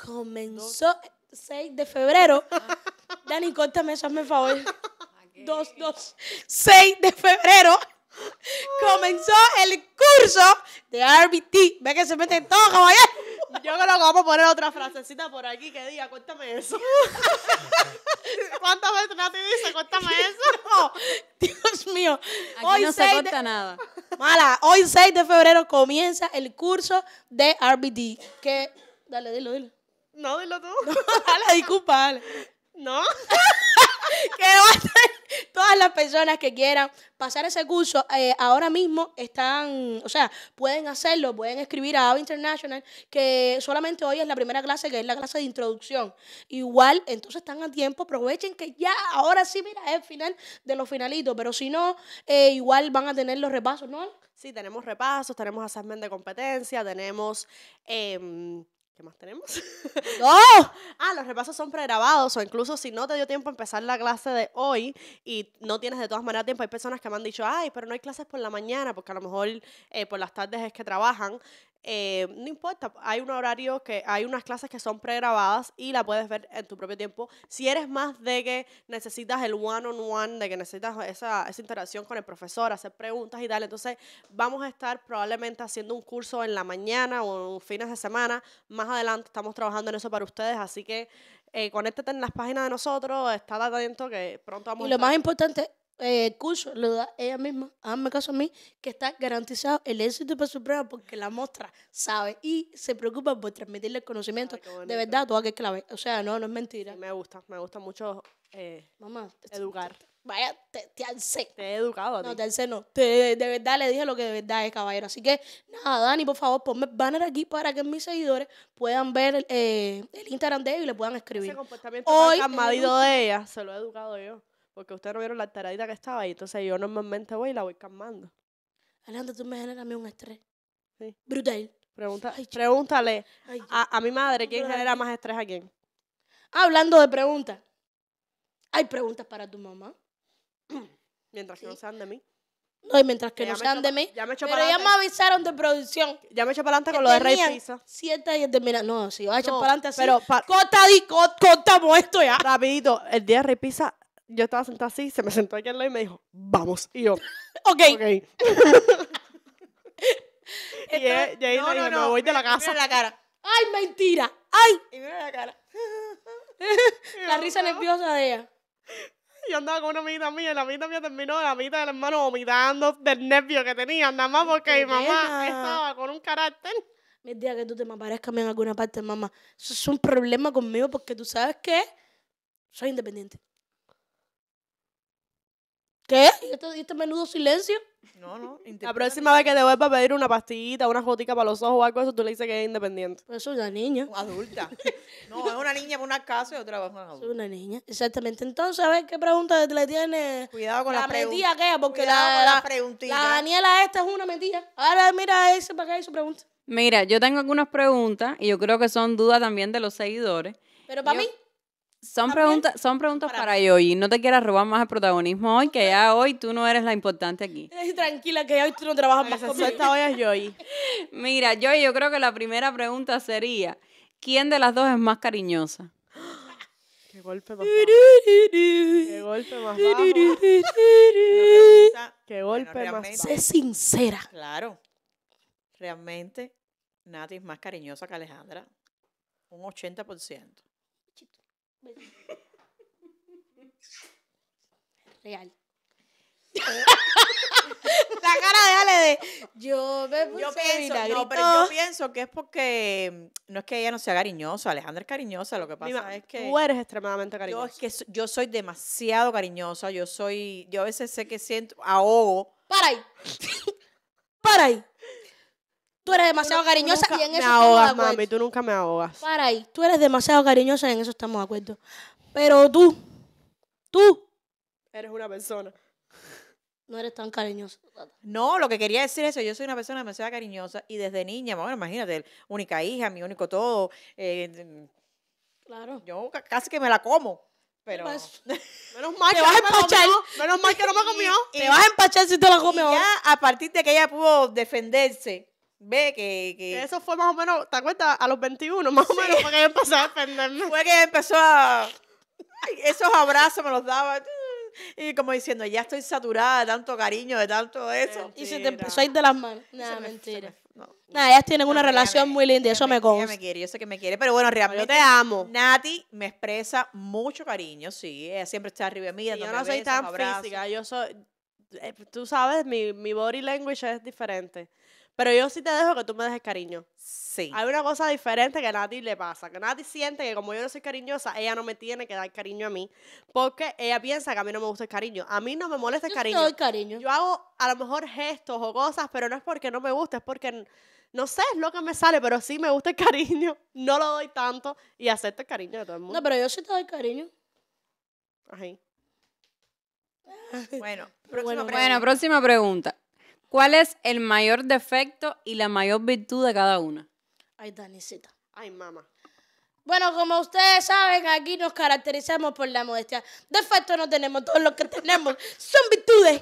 comenzó 6 de febrero. Dani, córtame eso, hazme favor. 6 de febrero comenzó el curso de RBT. Ve que se meten todos, caballeros. Yo creo que vamos a poner otra frasecita por aquí que diga, cuéntame eso. ¿Cuántas veces me Nati dice, cuéntame eso? Dios mío. hoy no se cuenta nada. Mala, hoy 6 de febrero comienza el curso de RBD. Que, dale, dilo, dilo. No, dilo tú. dale, disculpa, dale. ¿No? que todas las personas que quieran pasar ese curso eh, ahora mismo están, o sea, pueden hacerlo, pueden escribir a AVE International, que solamente hoy es la primera clase, que es la clase de introducción. Igual, entonces están a tiempo, aprovechen que ya, ahora sí, mira, es el final de los finalitos, pero si no, eh, igual van a tener los repasos, ¿no? Sí, tenemos repasos, tenemos asesoramiento de competencia, tenemos... Em, ¿Qué más tenemos? ¡No! ah, los repasos son pregrabados o incluso si no te dio tiempo a empezar la clase de hoy y no tienes de todas maneras tiempo, hay personas que me han dicho, ay, pero no hay clases por la mañana porque a lo mejor eh, por las tardes es que trabajan. Eh, no importa, hay un horario que hay unas clases que son pregrabadas y la puedes ver en tu propio tiempo. Si eres más de que necesitas el one on one, de que necesitas esa, esa interacción con el profesor, hacer preguntas y tal, entonces vamos a estar probablemente haciendo un curso en la mañana o en fines de semana. Más adelante estamos trabajando en eso para ustedes, así que eh, conéctate en las páginas de nosotros, está atento que pronto vamos y lo más importante eh, curso lo da ella misma, hazme caso a mí, que está garantizado el éxito para su prueba porque la mostra sabe y se preocupa por transmitirle el conocimiento. de verdad, toda que clave. O sea, no, no es mentira. Me gusta, me gusta mucho eh, educar. Vaya, te, te alcé. Te he educado a No, te alcé no. de, verdad le dije lo que de verdad es, caballero. Así que, nada, Dani, por favor, ponme banner aquí para que mis seguidores puedan ver eh, el, Instagram de ella y le puedan escribir. Ese comportamiento Hoy, tan de ella, se lo he educado yo. Porque ustedes no vieron la taradita que estaba ahí. entonces yo normalmente voy y la voy calmando. adelante tú me generas a mí un estrés. Sí. Brutal. Pregunta, pregúntale a, mi madre quién genera más estrés a quién. Hablando de preguntas. Hay preguntas para tu mamá. Mientras que no sean de mí. No, y mientras que, no sean de mí. Ya me pero ya me avisaron de producción. Ya me echo para adelante con lo de Rey Pisa. Siete y termina No, si va a echar para adelante así. Pero, pa... cota, esto ya. Rapidito, el día de Rey Pisa yo estaba sentada así, se me sentó aquí al lado y me dijo, vamos. Y yo, ok. okay. y ella, no, no, me voy de la casa. Mira la cara. ¡Ay, mentira! ¡Ay! Y mira la cara. la risa nerviosa de ella. Yo andaba con una amiguita mía la amiguita mía terminó, la amiguita del hermano vomitando del nervio que tenía, nada más porque mi mamá estaba con un carácter. Mi día que tú te me aparezcas en alguna parte, mamá, eso es un problema conmigo porque tú sabes que soy independiente. ¿Qué? ¿Y este, menudo silencio? No, no. La próxima vez que te vuelva a pedir una pastillita, una gotica para los ojos o algo eso, tú le dices que es independiente. Eso es pues una niña. Adulta. No, es una niña por una casa y otra bajo una Es una niña. Exactamente. Entonces, a ver qué pregunta le tiene. Cuidado con la, la pregunta. porque la, con la, Daniela esta es una mentira. Ahora mira ese para que hay su pregunta. Mira, yo tengo algunas preguntas y yo creo que son dudas también de los seguidores. Pero para mí. Son preguntas, son preguntas para, Joy No te quieras robar más el protagonismo hoy, que ya hoy tú no eres la importante aquí. Tranquila, que ya hoy tú no trabajas más conmigo. Esta hoy es Mira, Joy yo creo que la primera pregunta sería, ¿quién de las dos es más cariñosa? Qué golpe más bajo. Qué golpe más bajo. Qué golpe más Sé sincera. Claro. Realmente, Nati es más cariñosa que Alejandra. Un 80%. Real. la cara de Ale de yo me puse yo pienso, no, pero yo pienso que es porque mm, no es que ella no sea cariñosa, Alejandra es cariñosa, lo que pasa es que tú eres extremadamente cariñosa. Yo yo soy demasiado cariñosa, yo soy yo a veces sé que siento ahogo. Para ahí. Para ahí. Tú eres demasiado cariñosa. y en eso estamos de mami. Tú nunca me ahogas. Para ahí. Tú eres demasiado cariñosa, en eso estamos de acuerdo. Pero tú, tú, Eres una persona. no eres tan cariñosa. No, lo que quería decir es eso, yo soy una persona demasiado cariñosa y desde niña, bueno, imagínate, única hija, mi único todo, eh, Claro. yo casi que me la como, pero... Menos mal Menos mal que no me comió. Te vas a empachar si te la comió? ya a partir de que ella pudo defenderse ve que, que... Eso fue más o menos, ¿te acuerdas? A los 21, más o menos, fue que empezó a defenderme. Fue que empezó a... Esos abrazos me los daba. Y como diciendo, ya estoy saturada de tanto cariño, de tanto eso. Y se te empezó a ir de las manos. Nada, mentira. Nada, ellas tienen una relación muy linda y eso me consta. me quiere, yo sé que me quiere, pero bueno, realmente. Yo te amo. Nati me expresa mucho cariño, sí. Ella siempre está arriba de mí. yo no soy tan física, yo soy. Eh, tú sabes, mi, mi body language es diferente. Pero yo sí te dejo que tú me dejes cariño. Sí. Hay una cosa diferente que a Nati le pasa. Que Nadie siente que como yo no soy cariñosa, ella no me tiene que dar cariño a mí. Porque ella piensa que a mí no me gusta el cariño. A mí no me molesta el cariño. Yo doy cariño. Yo hago a lo mejor gestos o cosas, pero no es porque no me guste, es porque... No sé, es lo que me sale, pero sí me gusta el cariño. No lo doy tanto y acepto el cariño de todo el mundo. No, pero yo sí te doy cariño. Ahí. Bueno, próxima bueno, pregunta. bueno, próxima pregunta. ¿Cuál es el mayor defecto y la mayor virtud de cada una? Ay, Danisita. Ay, mamá. Bueno, como ustedes saben, aquí nos caracterizamos por la modestia. Defecto no tenemos, todo lo que tenemos son virtudes.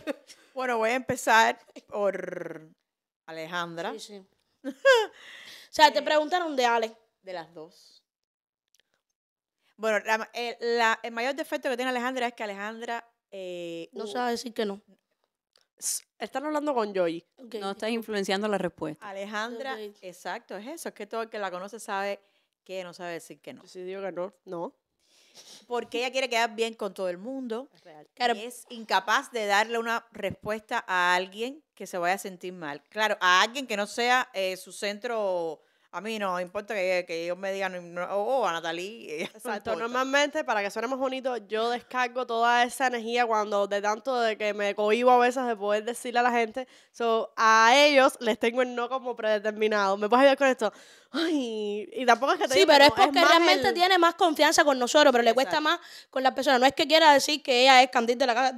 Bueno, voy a empezar por Alejandra. Sí, sí. o sea, te preguntaron de Ale. De las dos. Bueno, eh, el, mayor defecto que tiene Alejandra es que Alejandra... Eh, no no va sabe decir que no están hablando con Joy. No estás influenciando la respuesta. Alejandra, exacto, es eso. Es que todo el que la conoce sabe que no sabe decir que no. Si digo que no, Porque ella quiere quedar bien con todo el mundo. Es, Claro. es incapaz de darle una respuesta a alguien que se vaya a sentir mal. Claro, a alguien que no sea eh, su centro a mí no importa que, ellos me digan, oh, oh, a Natalie. Exacto, normalmente para que suene más bonito, yo descargo toda esa energía cuando de tanto de que me cohibo a veces de poder decirle a la gente, so, a ellos les tengo el no como predeterminado. ¿Me puedes ayudar con esto? Ay, y tampoco es que te Sí, pero es porque realmente tiene más confianza con nosotros, pero le cuesta más con las personas. No es que quiera decir que ella es candil de la, calle.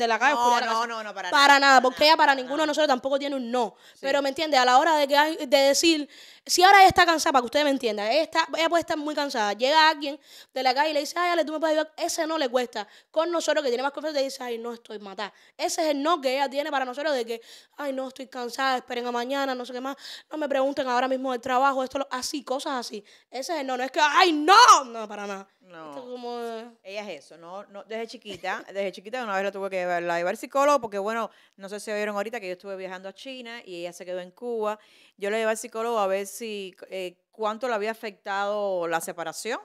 No, no, no, para, para nada, porque ella para ninguno de nosotros tampoco tiene un no. Pero, ¿me entiendes? A la hora de, que de decir, si ahora ella está cansada, para que ustedes me entiendan. Ella, puede estar muy cansada. Llega alguien de la calle y le dice, ay, dale, tú me puedes ayudar. Ese no le cuesta. Con nosotros que tiene más confianza, le dice, ay, no estoy matada. Ese es el no que ella tiene para nosotros de que, ay, no estoy cansada, esperen a mañana, no sé qué más. No me pregunten ahora mismo del trabajo, esto, así, cosas así. Ese es el no. No es que, ay, no, no, para nada. No. como, eh. Ella es eso, no, no, desde chiquita, desde chiquita una vez la tuve que llevar, la al psicólogo porque, bueno, no sé si vieron ahorita que yo estuve viajando a China y ella se quedó en Cuba yo le llevé al psicólogo a ver si eh, cuánto le había afectado la separación.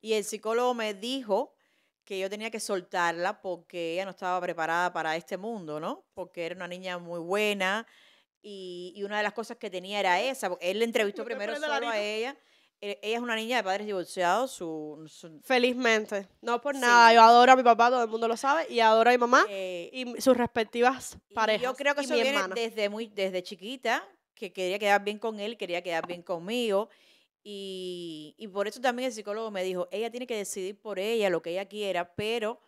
Y el psicólogo me dijo que yo tenía que soltarla porque ella no estaba preparada para este mundo, ¿no? Porque era una niña muy buena y, una de las cosas que tenía era esa. Él le entrevistó primero solo a ella. Eh, ella es una niña de padres divorciados. Felizmente. No por nada. Yo adoro a mi papá, todo el mundo lo sabe, y adoro a mi mamá eh, y sus respectivas parejas. yo creo que eso viene desde, muy, desde chiquita, que quería quedar bien con él, quería quedar bien conmigo. Y, por eso también el psicólogo me dijo, ella tiene que decidir por ella lo que ella quiera, pero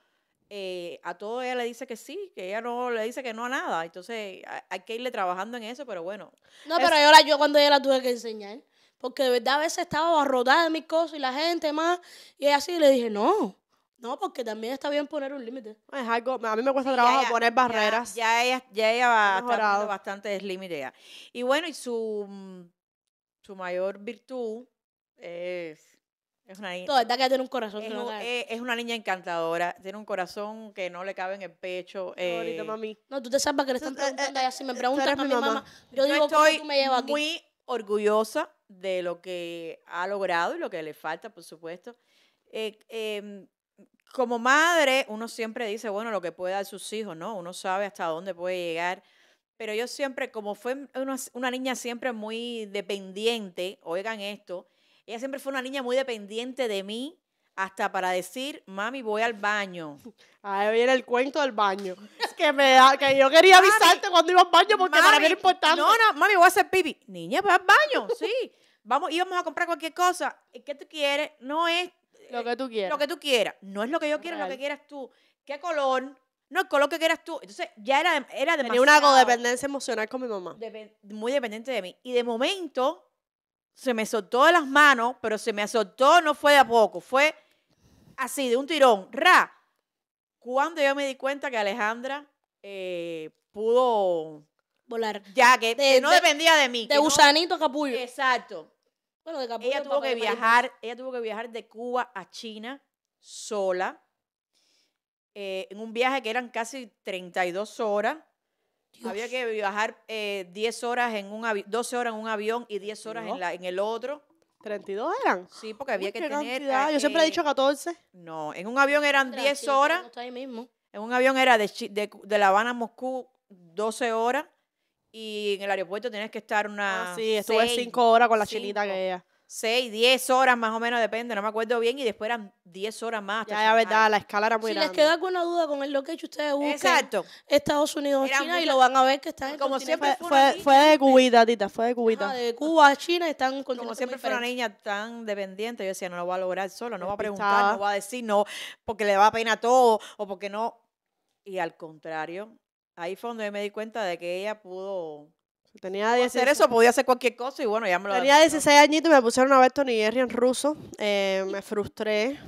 eh, a todo ella le dice que sí, que ella no le dice que no a nada. Entonces hay que irle trabajando en eso, pero bueno. No, pero yo, yo cuando ella la tuve que enseñar, porque de verdad a veces estaba rodada de mis cosas y la gente más, y ella así le dije, no, no, porque también está bien poner un límite. a mí me cuesta trabajo poner barreras. Ya, ella, ya ella va bastante bastantes Y bueno, y su, su mayor virtud es, es una niña. un corazón. Eh, es, una niña encantadora, tiene un corazón que no le cabe en el pecho. Eh. mami. No, tú te sabes que le están eh, eh, preguntando allá. Si me preguntas a mi mamá, yo, digo, estoy ¿cómo tú me llevas aquí? muy orgullosa de lo que ha logrado y lo que le falta, por supuesto. Eh, eh, como madre, uno siempre dice, bueno, lo que puede dar sus hijos, ¿no? Uno sabe hasta dónde puede llegar. Pero yo siempre, como fue una, niña siempre muy dependiente, oigan esto, ella siempre fue una niña muy dependiente de mí, hasta para decir, mami, voy al baño. Ahí viene el cuento del baño. Es que, me da, que yo quería avisarte cuando iba al baño porque para mí era importante. No, no, mami, voy a hacer pipi. Niña, voy al baño, sí. Vamos, íbamos a comprar cualquier cosa. ¿Qué tú quieres? No es, lo que tú eh, quieras. Lo que tú quieras. No es lo que yo quiero, es lo que quieras tú. ¿Qué color? No, el color que quieras tú. Entonces ya era, era demasiado. Tenía una codependencia emocional con mi mamá. muy dependiente de mí. Y de momento se me soltó de las manos, pero se me soltó, no fue de a poco, fue así, de un tirón. ¡Ra! Cuando yo me di cuenta que Alejandra eh, pudo volar. Ya, que, no dependía de mí. De gusanito capullo. Exacto ella tuvo que viajar, tuvo que viajar de Cuba a China sola, eh, en un viaje que eran casi 32 horas. Había que viajar 10 eh, horas en 12 horas en un avión y 10 horas en, la, en el otro. 32 eran. Sí, porque había que tener. Yo siempre he eh, dicho 14. No, en un avión eran 10 horas. ahí mismo. En un avión era de La Habana a Moscú 12 horas y en el aeropuerto tienes que estar una. Ah, sí, estuve cinco horas con la chinita que ella. Seis, diez horas más o menos, depende, no me acuerdo bien, y después eran diez horas más. Ya, verdad, la escala era muy si Si les queda alguna duda con el lo que hecho, ustedes busquen Exacto. Estados Unidos, China, y lo van a ver que están Como siempre fue, fue, de Cubita, tita, fue de Cubita. de Cuba a China están con Como siempre fue una niña tan dependiente, yo decía, no lo va a lograr solo, no va a preguntar, no va a decir no, porque le va a pena todo, o porque no. Y al contrario, ahí fue donde me di cuenta de que ella pudo Tenía de hacer eso, podía hacer cualquier cosa y bueno, ya me lo Tenía 16 añitos y me pusieron a ver Tony Jerry en ruso. Eh, me frustré.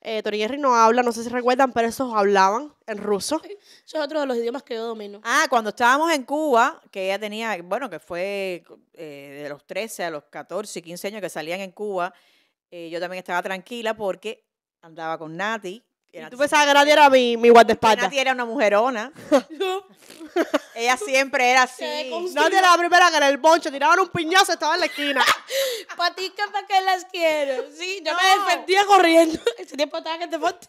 Eh, Tony Jerry no habla, no sé si recuerdan, pero esos hablaban en ruso. Eso es otro de los idiomas que yo domino. Ah, cuando estábamos en Cuba, que ella tenía, bueno, que fue eh, de los 13 a los 14, 15 años que salían en Cuba, yo también estaba tranquila porque andaba con Nati, tú pensabas que nadie era mi, mi guardaespaldas. Nadie era una mujerona. Ella siempre era así. Nadie era la primera que era el boncho. tiraban un piñazo, estaba en la esquina. Patica para qué las quiero. Sí, yo me defendía corriendo. Ese tiempo estaba que te este bote.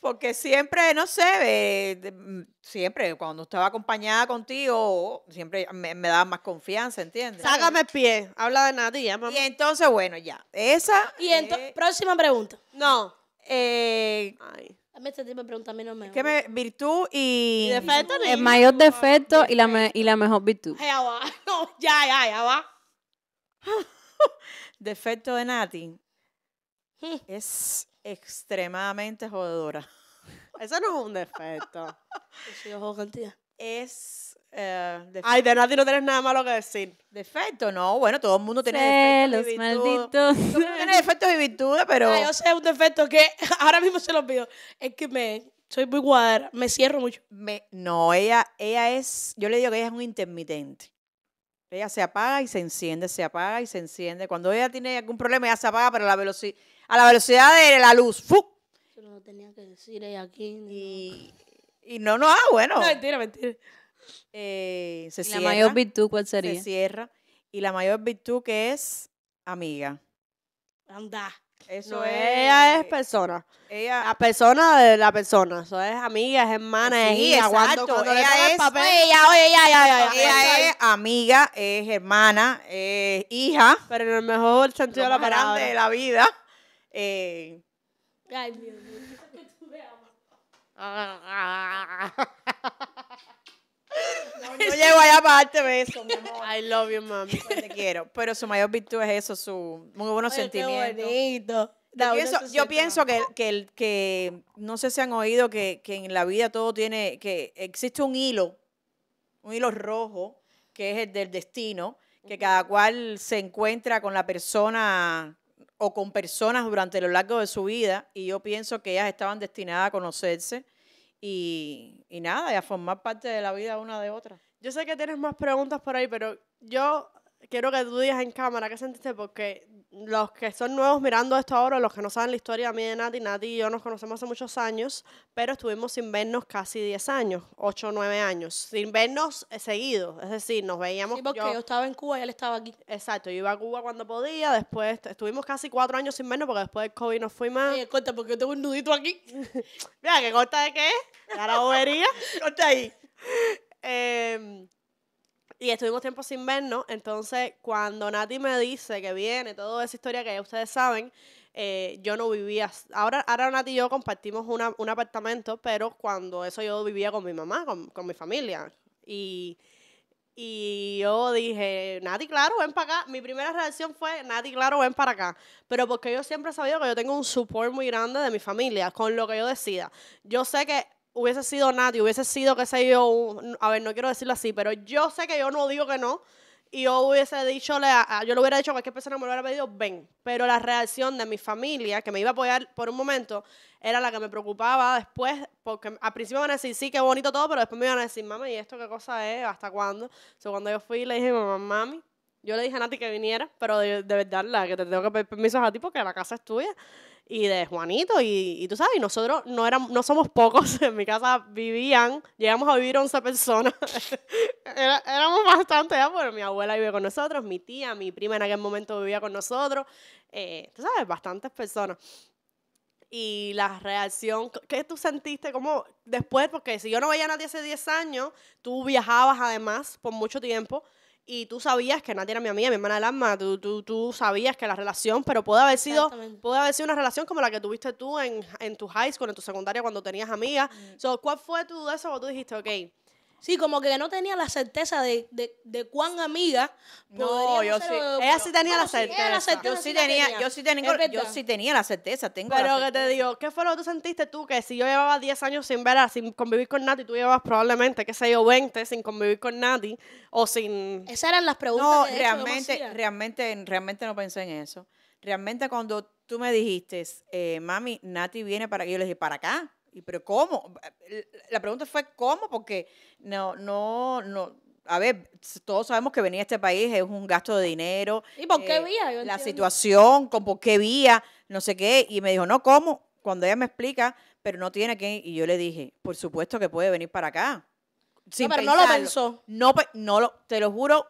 Porque siempre, no sé, mm, siempre cuando estaba acompañada contigo, siempre me, daba más confianza, ¿entiendes? Sácame el pie, habla de nadie, mamá. Y entonces, bueno, ya. Esa. Y entonces, próxima pregunta. No. Eh, Ay. A mí este tipo de a mí no me. ¿Qué virtud y. Defecto, El mayor ah, defecto y la, y la mejor virtud. Ya va. ya, ya, ya va. Defecto de Nati. Hmm. Es extremadamente jodedora. Eso no es un defecto. Es eh, Ay, de nadie no tienes nada malo que decir. Defecto, no. Bueno, todo el mundo tiene defectos. malditos. defectos y virtudes, pero. Ay, yo sé un defecto que ahora mismo se los pido. Es que me. Soy muy cuadra, me cierro mucho. Me, no, ella, ella es. Yo le digo que ella es un intermitente. Ella se apaga y se enciende, se apaga y se enciende. Cuando ella tiene algún problema, ella se apaga, pero a la, velocidad de la luz. ¡Fu! no tenía que decir ella aquí. Y, no, y no, no, ah, bueno. No, mentira, mentira. Eh, se cierra, la mayor virtud cuál sería? Se cierra. Y la mayor virtud que es amiga. Anda. Eso Ella es persona. Ella, la persona de la persona. Eso es amiga, es hermana, es hija. Cuando, ella es, papel. Ella, oye, ella, ella, ella, ella es amiga, es hermana, es hija. Pero en el mejor sentido de la palabra. de la vida. Eh. Ay, Dios mío no, llego allá para darte mi amor. I love you, mami. te quiero. Pero su mayor virtud es eso, su muy buenos sentimientos. Qué bonito. Yo pienso, que, que, que, no sé si han oído que, que en la vida todo tiene, que existe un hilo, un hilo rojo, que es el del destino, que cada cual se encuentra con la persona o con personas durante lo largo de su vida, y yo pienso que ellas estaban destinadas a conocerse y, y nada, y a formar parte de la vida una de otra. Yo sé que tienes más preguntas por ahí, pero yo quiero que tú digas en cámara qué sentiste, porque los que son nuevos mirando esto ahora, los que no saben la historia a mí de Nati, Nati y yo nos conocemos hace muchos años, pero estuvimos sin vernos casi 10 años, 8 o 9 años, sin vernos eh, seguidos. Es decir, nos veíamos. Sí, porque yo, estaba en Cuba y él estaba aquí. Exacto, yo iba a Cuba cuando podía, después estuvimos casi 4 años sin vernos, porque después del COVID nos fui más. Oye, corta, porque yo tengo un nudito aquí. Mira, que corta de qué? La bobería. corta ahí. Eh, y estuvimos tiempo sin vernos, entonces cuando Nati me dice que viene, toda esa historia que ustedes saben, eh, yo no vivía, ahora, ahora Nati y yo compartimos un apartamento, pero cuando eso yo vivía con mi mamá, con, mi familia. Y, y yo dije, Nati, claro, ven para acá. Mi primera reacción fue, Nati, claro, ven para acá. Pero porque yo siempre he sabido que yo tengo un support muy grande de mi familia, con lo que yo decida. Yo sé que hubiese sido Nati, hubiese sido, que sé yo, a ver, no quiero decirlo así, pero yo sé que yo no digo que no. Y yo hubiese dicho, yo le hubiera dicho a cualquier persona que me lo hubiera pedido, ven. Pero la reacción de mi familia, que me iba a apoyar por un momento, era la que me preocupaba después, porque al principio me iban a decir, sí, qué bonito todo, pero después me iban a decir, mami, ¿y esto qué cosa es? ¿Hasta cuándo? cuando yo fui, le dije, mamá, mami, yo le dije a Nati que viniera, pero de, verdad, la que te tengo que pedir permiso a ti porque la casa es tuya y de Juanito y, y tú sabes, nosotros no, éramos, no somos pocos, en mi casa vivían, llegamos a vivir 11 personas, éramos bastante, ya, pero mi abuela vive con nosotros, mi tía, mi prima en aquel momento vivía con nosotros, eh, tú sabes, bastantes personas y la reacción, ¿qué tú sentiste? como después? Porque si yo no veía a nadie hace 10 años, tú viajabas además por mucho tiempo, y tú sabías que Nati era mi amiga, mi hermana del alma, tú, tú, sabías que la relación, pero puede haber sido, puede haber sido una relación como la que tuviste tú en, en tu high school, en tu secundaria cuando tenías amigas. Mm. So, ¿Cuál fue tu de eso? Tú dijiste, ok, Sí, como que no tenía la certeza de, de, de cuán amiga. No, yo sí. ella sí tenía la certeza. Yo sí tenía, yo sí tenía, yo sí tenía la certeza. Tengo pero que te digo, ¿qué fue lo que tú sentiste tú? Que si yo llevaba 10 años sin ver, sin convivir con Nati, tú llevabas probablemente, qué sé yo, 20 sin convivir con Nati o sin. Esas eran las preguntas. No, que realmente, hecho, realmente, realmente no pensé en eso. Realmente cuando tú me dijiste, eh, mami, Nati viene para aquí, yo le dije, ¿para acá? ¿Y pero cómo? Eh, la pregunta fue cómo, porque no, no, no. A ver, todos sabemos que venir a este país es un gasto de dinero. ¿Y por qué eh, vía? la situación, con por qué vía, no sé qué. Y me dijo, no, ¿cómo? Cuando ella me explica, pero no tiene que. Y yo le dije, por supuesto que puede venir para acá. Sin pero no lo pensó. No, no lo, te lo juro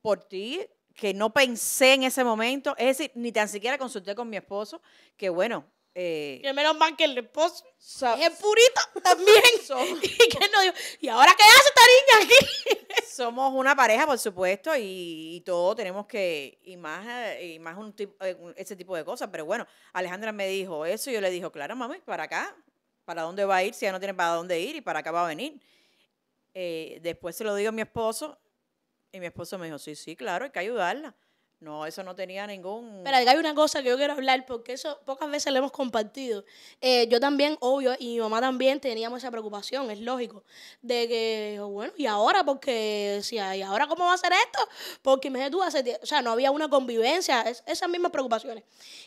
por ti, que no pensé en ese momento, es decir, ni tan siquiera consulté con mi esposo, que bueno, que eh, menos mal que el esposo es purito también. y que no ¿y ahora qué hace esta niña aquí? somos una pareja, por supuesto, y, y todo tenemos que, y más, eh, y más un, tipo eh, ese tipo de cosas. Pero bueno, Alejandra me dijo eso y yo le dije, claro, mami, para acá, ¿para dónde va a ir? Si ya no tiene para dónde ir y para acá va a venir. después se lo digo a mi esposo y mi esposo me dijo, sí, sí, claro, hay que ayudarla. No, eso no tenía ningún... Pero hay una cosa que yo quiero hablar, porque eso pocas veces lo hemos compartido. Eh, yo también, obvio, y mi mamá también teníamos esa preocupación, es lógico, de que, bueno, ¿y ahora? Porque, si, ¿y ahora cómo va a ser esto? Porque, me tú, hace o sea, no había una convivencia, esas mismas preocupaciones.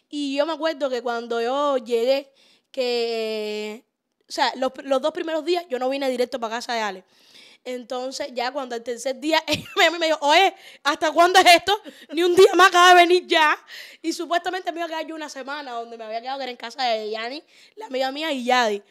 Y yo me acuerdo que cuando yo llegué, que, o sea, los, los dos primeros días yo no vine directo para casa de Ale entonces, ya cuando el tercer día, ella me, me dijo, oye, ¿hasta cuándo es esto? Ni un día más acaba de venir ya. Y supuestamente me iba a quedar yo una semana donde me había quedado, que en casa de Yani, la amiga mía y Yadi.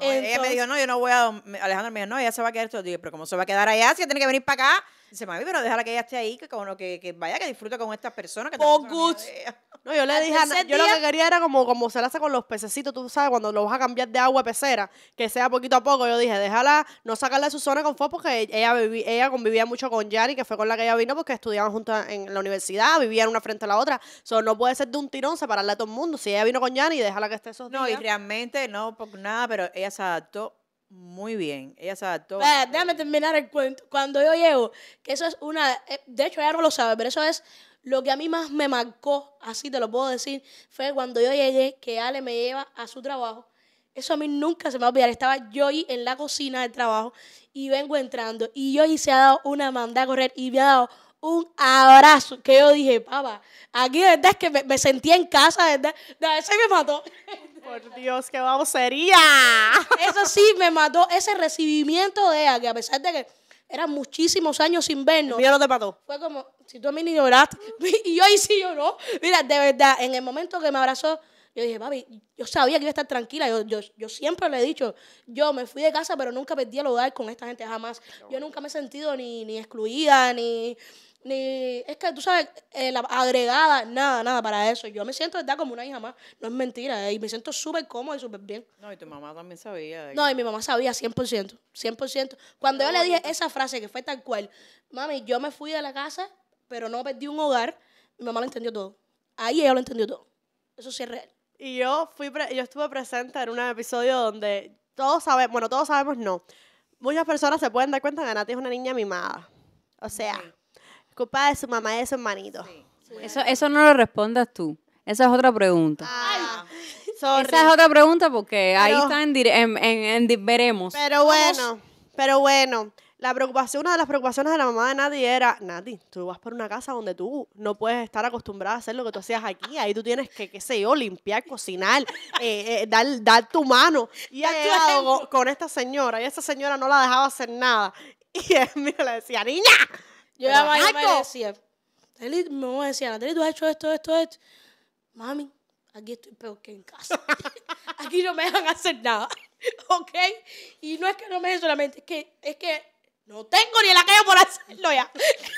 ella me dijo, no, yo no voy a. Alejandro me dijo, no, ella se va a quedar estos días. Pero como se va a quedar allá, si tiene que venir para acá Dice, mami, pero déjala que ella esté ahí, que, como que, que vaya, que disfrute con estas personas. Que No, yo le dije, yo lo que quería era como, como se la hace con los pececitos, tú sabes, cuando lo vas a cambiar de agua a pecera, que sea poquito a poco. Yo dije, déjala, no sacarla de su zona con confort porque ella, ella convivía mucho con Yari, que fue con la que ella vino porque estudiaban juntos en la universidad, vivían una frente a la otra. Eso no puede ser de un tirón separarla a todo el mundo. Si ella vino con Yari, déjala que esté esos días. No, y realmente no, por nada, pero ella se adaptó muy bien. Ella se todo. déjame terminar el cuento. Cuando yo llego, que eso es una. Eh, de hecho, ella no lo sabe, pero eso es lo que a mí más me marcó, así te lo puedo decir, fue cuando yo llegué, que Ale me lleva a su trabajo. Eso a mí nunca se me va a olvidar. Estaba yo ahí en la cocina del trabajo y vengo entrando. Y yo se ha dado una manda a correr y me ha dado un abrazo que yo dije, papá, aquí de verdad es que me, sentía en casa, de verdad. De ese me mató. Por Dios, qué sería Eso sí me mató ese recibimiento de ella, que a pesar de que eran muchísimos años sin vernos. Mira, no te mató. Fue como, si tú a mí ni lloraste, y yo ahí sí lloró. Mira, de verdad, en el momento que me abrazó, yo dije, papi, yo sabía que iba a estar tranquila. Yo, siempre le he dicho, yo me fui de casa, pero nunca perdí el hogar con esta gente, jamás. Yo nunca me he sentido ni, ni excluida, ni, ni. Es que tú sabes, eh, la agregada, nada, nada para eso. Yo me siento, ¿verdad? Como una hija más. No es mentira. Eh, y me siento súper cómoda y súper bien. No, y tu mamá también sabía. No, y mi mamá sabía 100%. 100%. Cuando yo le dije esa frase que fue tal cual, mami, yo me fui de la casa, pero no perdí un hogar, mi mamá lo entendió todo. Ahí ella lo entendió todo. Eso sí es real. Y yo, fui yo estuve presente en un episodio donde todos sabemos, bueno, todos sabemos no. Muchas personas se pueden dar cuenta que Nati es una niña mimada. O sea, Culpa de su mamá y de su hermanito. Eso, eso no lo respondas tú. Esa es otra pregunta. Ah, Esa es otra pregunta porque ahí está en, en, veremos. Pero bueno, pero bueno. La preocupación, una de las preocupaciones de la mamá de Nadie era, Nadie, tú vas por una casa donde tú no puedes estar acostumbrada a hacer lo que tú hacías aquí. Ahí tú tienes que, qué sé yo, limpiar, cocinar, eh, eh dar, dar, tu mano. Y aquí con, esta señora y esta señora no la dejaba hacer nada. Y él le decía, niña, yo ya a mamá decía, me mi decía, Natalie, tú has hecho esto, esto, esto. Mami, aquí estoy peor que en casa. aquí no me dejan hacer nada. ¿Ok? Y no es que no me dejen solamente, es que, es que no tengo ni el aquello por hacerlo ya.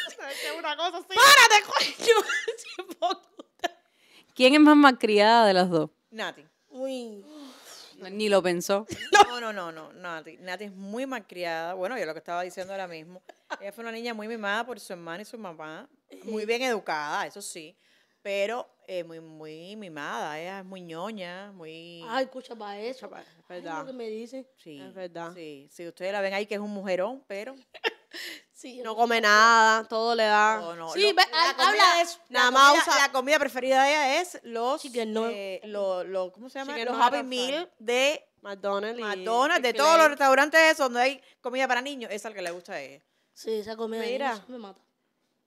una cosa así. ¡Párate, coño! ¿Quién es más malcriada de las dos? Nati. Uy. Ni lo pensó. No, no, no, no, Nati. Nati es muy malcriada. Bueno, yo lo que estaba diciendo ahora mismo. Ella fue una niña muy mimada por su hermana y su mamá. Muy bien educada, eso sí. Pero eh, muy, muy mimada. Ella es muy ñoña, muy... Ay, escucha para eso. es verdad. lo que me dice. Sí. Es verdad. Sí, sí. Ustedes la ven ahí que es un mujerón, pero... no come nada, todo le da. sí, la habla la comida preferida de ella es los, eh, ¿cómo se llama? Los Happy Meal de McDonald's, de todos los restaurantes donde hay comida para niños, es la que le gusta a ella. Sí, esa comida Mira, de me mata.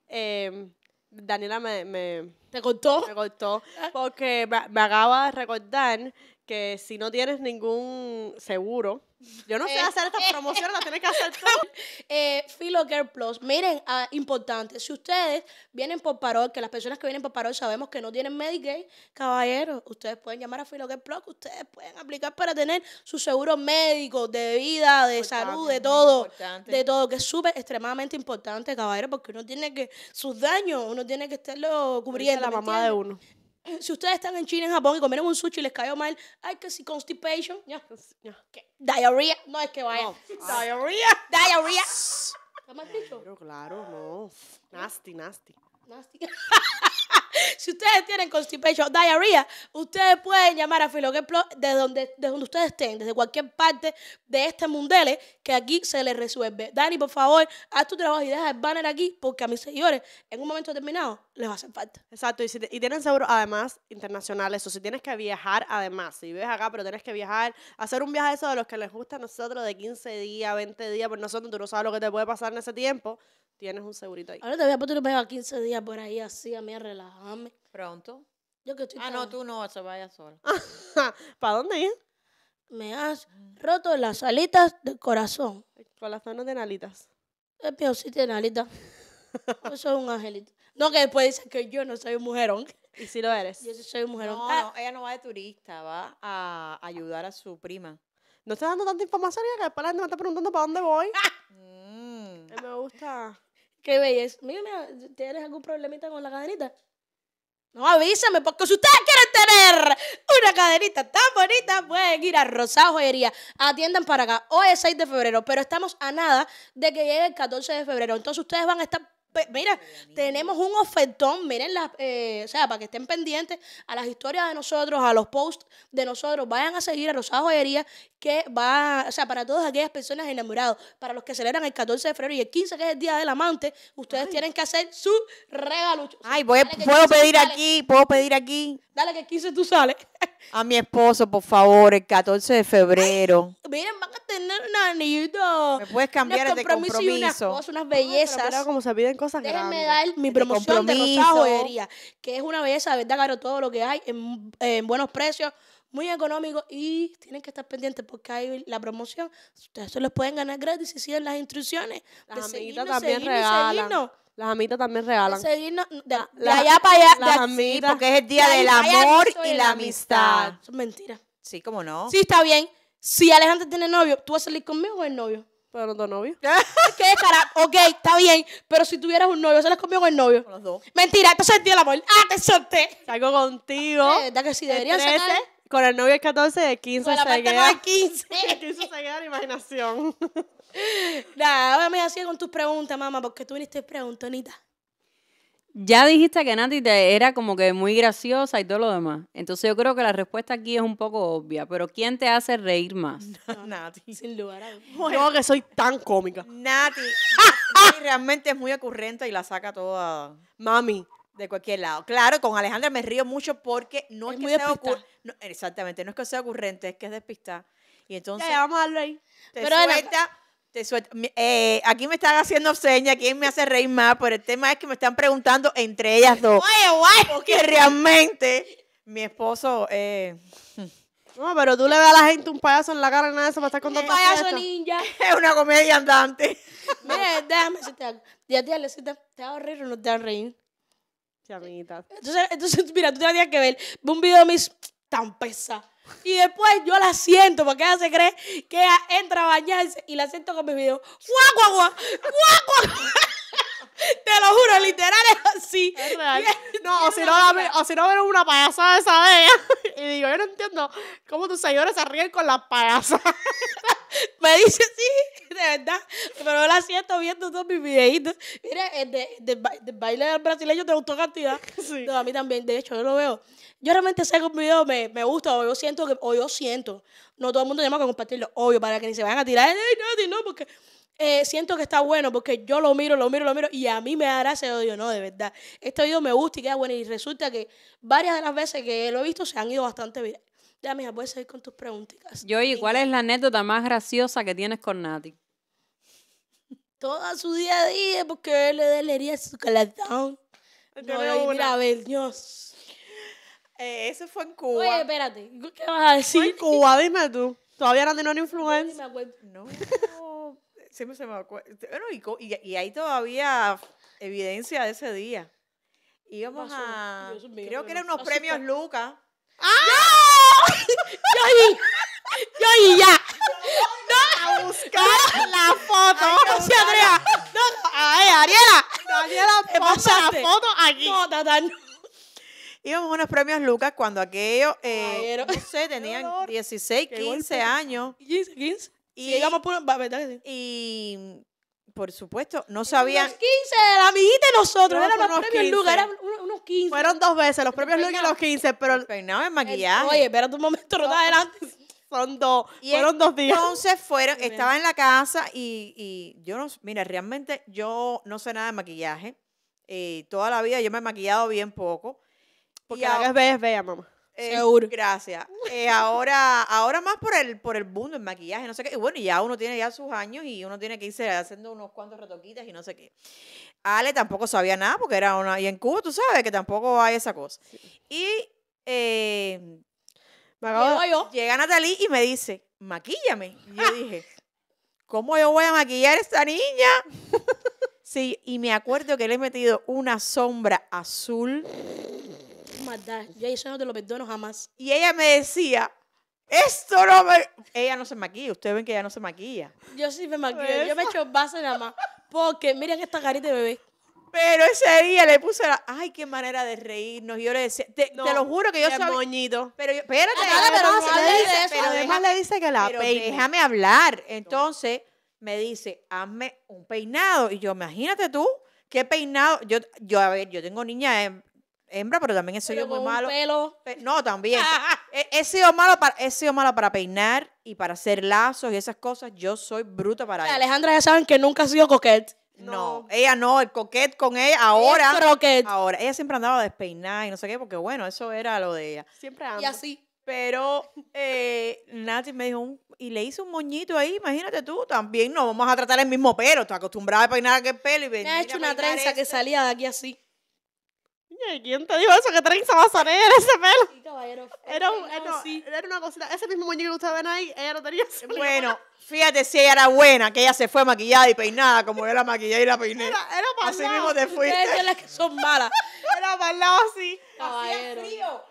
Em, Daniela me, me, ¿Te Me porque me, me acaba de recordar que si no tienes ningún seguro, yo no sé eh, hacer esta eh, promoción, la eh, tienes que hacer tú. Eh, Philocare Plus, miren, ah, importante, si ustedes vienen por parol, que las personas que vienen por parol sabemos que no tienen Medicaid, caballero, ustedes pueden llamar a Philocare Plus, ustedes pueden aplicar para tener su seguro médico, de vida, de salud, de todo, de todo, que es súper extremadamente importante, caballeros, porque uno tiene que, sus daños, uno tiene que estarlo cubriendo. la mamá de uno si ustedes están en China, en Japón y comieron un sushi y les cayó mal, ay, que si constipation, ya, ya, no es que vaya. Diarrhea. Diarrhea. ¿Está mal dicho? claro, no. Nasty, nasty. si ustedes tienen constipation, diarrhea, ustedes pueden llamar a Filo de donde, de donde ustedes estén, desde cualquier parte de este mundele, que aquí se les resuelve. Dani, por favor, haz tu trabajo y deja el banner aquí, porque a mis señores, en un momento determinado, les va a hacer falta. Exacto, y, tienen seguro, además internacional eso. si tienes que viajar además, si vives acá, pero tienes que viajar, hacer un viaje eso de los que les gusta a nosotros de 15 días, 20 días, por nosotros, tú no sabes lo que te puede pasar en ese tiempo tienes un segurito ahí. Ahora te voy a poner a 15 días por ahí así, a mí a relajarme. Pronto. Yo que estoy ah, no, tú no, se vaya sola. ¿Para dónde ir? Me has roto las alitas del corazón. El corazón no tiene alitas. Es peor sí tiene alitas. yo soy un angelito. No, que después dicen que yo no soy un mujerón. ¿Y si lo eres? Yo sí soy un mujerón. No, ah. ella no va de turista, va a ayudar a su prima. No estás dando tanta información que después la gente me está preguntando para dónde voy. Mm. Me gusta. ¿Qué belleza, Mira, ¿tienes algún problemita con la cadenita? No, avísame, porque si ustedes quieren tener una cadenita tan bonita, pueden ir a Rosado Joyería. Atiendan para acá. Hoy es 6 de febrero, pero estamos a nada de que llegue el 14 de febrero. Entonces ustedes van a estar mira, tenemos un ofertón, miren las, eh, o sea, para que estén pendientes a las historias de nosotros, a los posts de nosotros, vayan a seguir a Rosado Joyería, que va, o sea, para todas aquellas personas enamoradas, para los que celebran el 14 de febrero y el 15, que es el Día del Amante, ustedes tienen que hacer su regalo. Ay, puedo pedir aquí, puedo pedir aquí. Dale que el 15 tú sales a mi esposo, por favor, el 14 de febrero. miren, van a tener un anillo ¿Me puedes cambiar de compromiso? unas bellezas. como se piden cosas Déjenme dar mi promoción de, de que es una belleza, de verdad, caro, todo lo que hay en buenos precios muy económico y tienen que estar pendientes porque hay la promoción. Ustedes se los pueden ganar gratis si siguen las instrucciones. Las amiguitas también regalan. Las amitas también regalan. De, de, allá para allá. Las amitas. porque es el día del amor y la amistad. Son mentiras. Sí, cómo no. Sí, está bien. Si Alejandra tiene novio, ¿tú vas a salir conmigo o el novio? Pero no novio. ¿Qué cara? Ok, está bien. Pero si tuvieras un novio, ¿sales conmigo o el novio? Con los dos. Mentira, entonces el día del amor. ¡Ah, te solté! Salgo contigo. Ah, ¿De verdad que sí? Deberían sacar con el novio es 14 de 15 se la No 15. De 15 imaginación. Nada, ahora me hacía con tus preguntas, mamá, porque tú viniste preguntonita. Ya dijiste que Nati era como que muy graciosa y todo lo demás. Entonces yo creo que la respuesta aquí es un poco obvia, pero ¿quién te hace reír más? Nati. Sin lugar a dudas. Yo que soy tan cómica. Nati, Nati realmente es muy ocurrente y la saca toda. Mami, de cualquier lado. Claro, con Alejandra me río mucho porque no es, que sea ocurrente. No, exactamente, no es que sea ocurrente, es que es despistada. Y entonces. Ya, vamos a darlo ahí. Te suelta. Te suelta. Eh, aquí me están haciendo señas, quién me hace reír más, pero el tema es que me están preguntando entre ellas dos. Oye, guay. Porque realmente mi esposo. Eh, no, pero tú le das a la gente un payaso en la cara, nada de eso, para estar contando. Un payaso ninja. Es una comedia andante. Mire, déjame si te Día día te, te vas reír o no te vas reír. Eh, entonces, entonces, mira, tú te tenías que ver un video de mis tan pesa. Y después yo la siento, porque ella se cree que ella entra a bañarse y la siento con mis videos. ¡Guau, guau, guagua guau guau Te lo juro, literal es así. no, o si no, dame, o si no veo una payasada esa de ella. Y digo, yo no entiendo cómo tus señores se ríen con las payasas. Me dice, sí, de verdad. Pero yo la siento viendo todos mis videitos. mire el, de, baile del brasileño te gustó cantidad. Sí. No, a mí también, de hecho, yo lo veo. Yo realmente sé que un video me, me gusta o yo siento o yo siento. No todo el mundo llama a compartirlo, obvio, para que ni se vayan a tirar. no, no, porque eh, siento que está bueno porque yo lo miro, lo miro, lo miro y a mí me da gracia odio, no, de verdad. Este odio me gusta y queda bueno y resulta que varias de las veces que lo he visto se han ido bastante bien. Ya, mija, puedes seguir con tus yo y ¿cuál es la anécdota más graciosa que tienes con Nati? Toda su día a día porque él le daría su calentón. No, mira, ver, Dios. Eh, ese fue en Cuba. Oye, espérate, ¿qué vas a decir? Fue en Cuba, dime tú. Todavía no tenía una influencia. No, no. Siempre se me acuerda. y, hay todavía evidencia de ese día. Íbamos a. creo que eran unos premios Lucas. ¡Ah! ¡Yo y! ¡Yo ya! ¡No! ¡A buscar la foto! ¡No, Andrea! ¡No! ¡Ay, Ariela! ¡Ariela, ¿Te la foto aquí! No, tata, Íbamos a unos premios Lucas cuando aquellos, eh, no sé, tenían 16, 15 años. 15, 15. Y, Y por supuesto, no sabían. Unos 15 de la amiguita y nosotros. eran los premios lugares eran unos 15. Fueron dos veces, los premios lugares y los 15, pero. El peinado maquillaje. oye, espérate un momento, no, adelante. Son dos, fueron dos días. Entonces fueron, estaba en la casa y, y, yo no, mira, realmente yo no sé nada de maquillaje. Eh, toda la vida yo me he maquillado bien poco. Porque y la que es mamá. Eh, gracias. Eh, ahora, ahora más por el, por el maquillaje, no sé qué. Y bueno, ya uno tiene ya sus años y uno tiene que irse haciendo unos cuantos retoquitas y no sé qué. Ale tampoco sabía nada porque era una... Y en Cuba tú sabes que tampoco hay esa cosa. Y eh, acabo, yo. llega Natalie y me dice, maquíllame. Y yo dije, ¿cómo yo voy a maquillar a esta niña? sí, y me acuerdo que le he metido una sombra azul maldad. Yo eso no te lo perdono jamás. Y ella me decía, esto no me... Ella no se maquilla. Ustedes ven que ella no se maquilla. Yo sí me maquillo. Yo me echo base nada más. Porque miren esta carita de bebé. Pero ese día le puse la... Ay, qué manera de reírnos. Yo le decía... Te, lo juro que yo soy... moñito. Pero yo... Espérate. Ah, pero, le dice, que la Déjame hablar. Entonces me dice, hazme un peinado. Y yo, imagínate tú, qué peinado. Yo, yo a ver, yo tengo niña, em, hembra, pero también he sido muy malo. no, también. he, sido malo para, sido malo para peinar y para hacer lazos y esas cosas. Yo soy bruta para eso. Alejandra ya saben que nunca ha sido coquete. No. ella no, el coquete con ella ahora. El Ahora, ella siempre andaba despeinada y no sé qué, porque bueno, eso era lo de ella. Siempre andaba. Y así. Pero eh, Nati me dijo, un, y le hice un moñito ahí, imagínate tú, también no vamos a tratar el mismo pelo, estoy acostumbrada a peinar aquel pelo y Me ha hecho una trenza que este. salía de aquí así. ¿Quién te dijo eso? ¿Qué trenza salir ese pelo? Sí, caballero. Era, era, una cosita. Ese mismo muñeco que ustedes ven ahí, ella no tenía. Bueno, fíjate si ella era buena, que ella se fue maquillada y peinada, como era la maquillé y la peiné. Era, para Así mismo te fuiste. Ustedes las que son malas. era para el lado así. Caballero. Hacía frío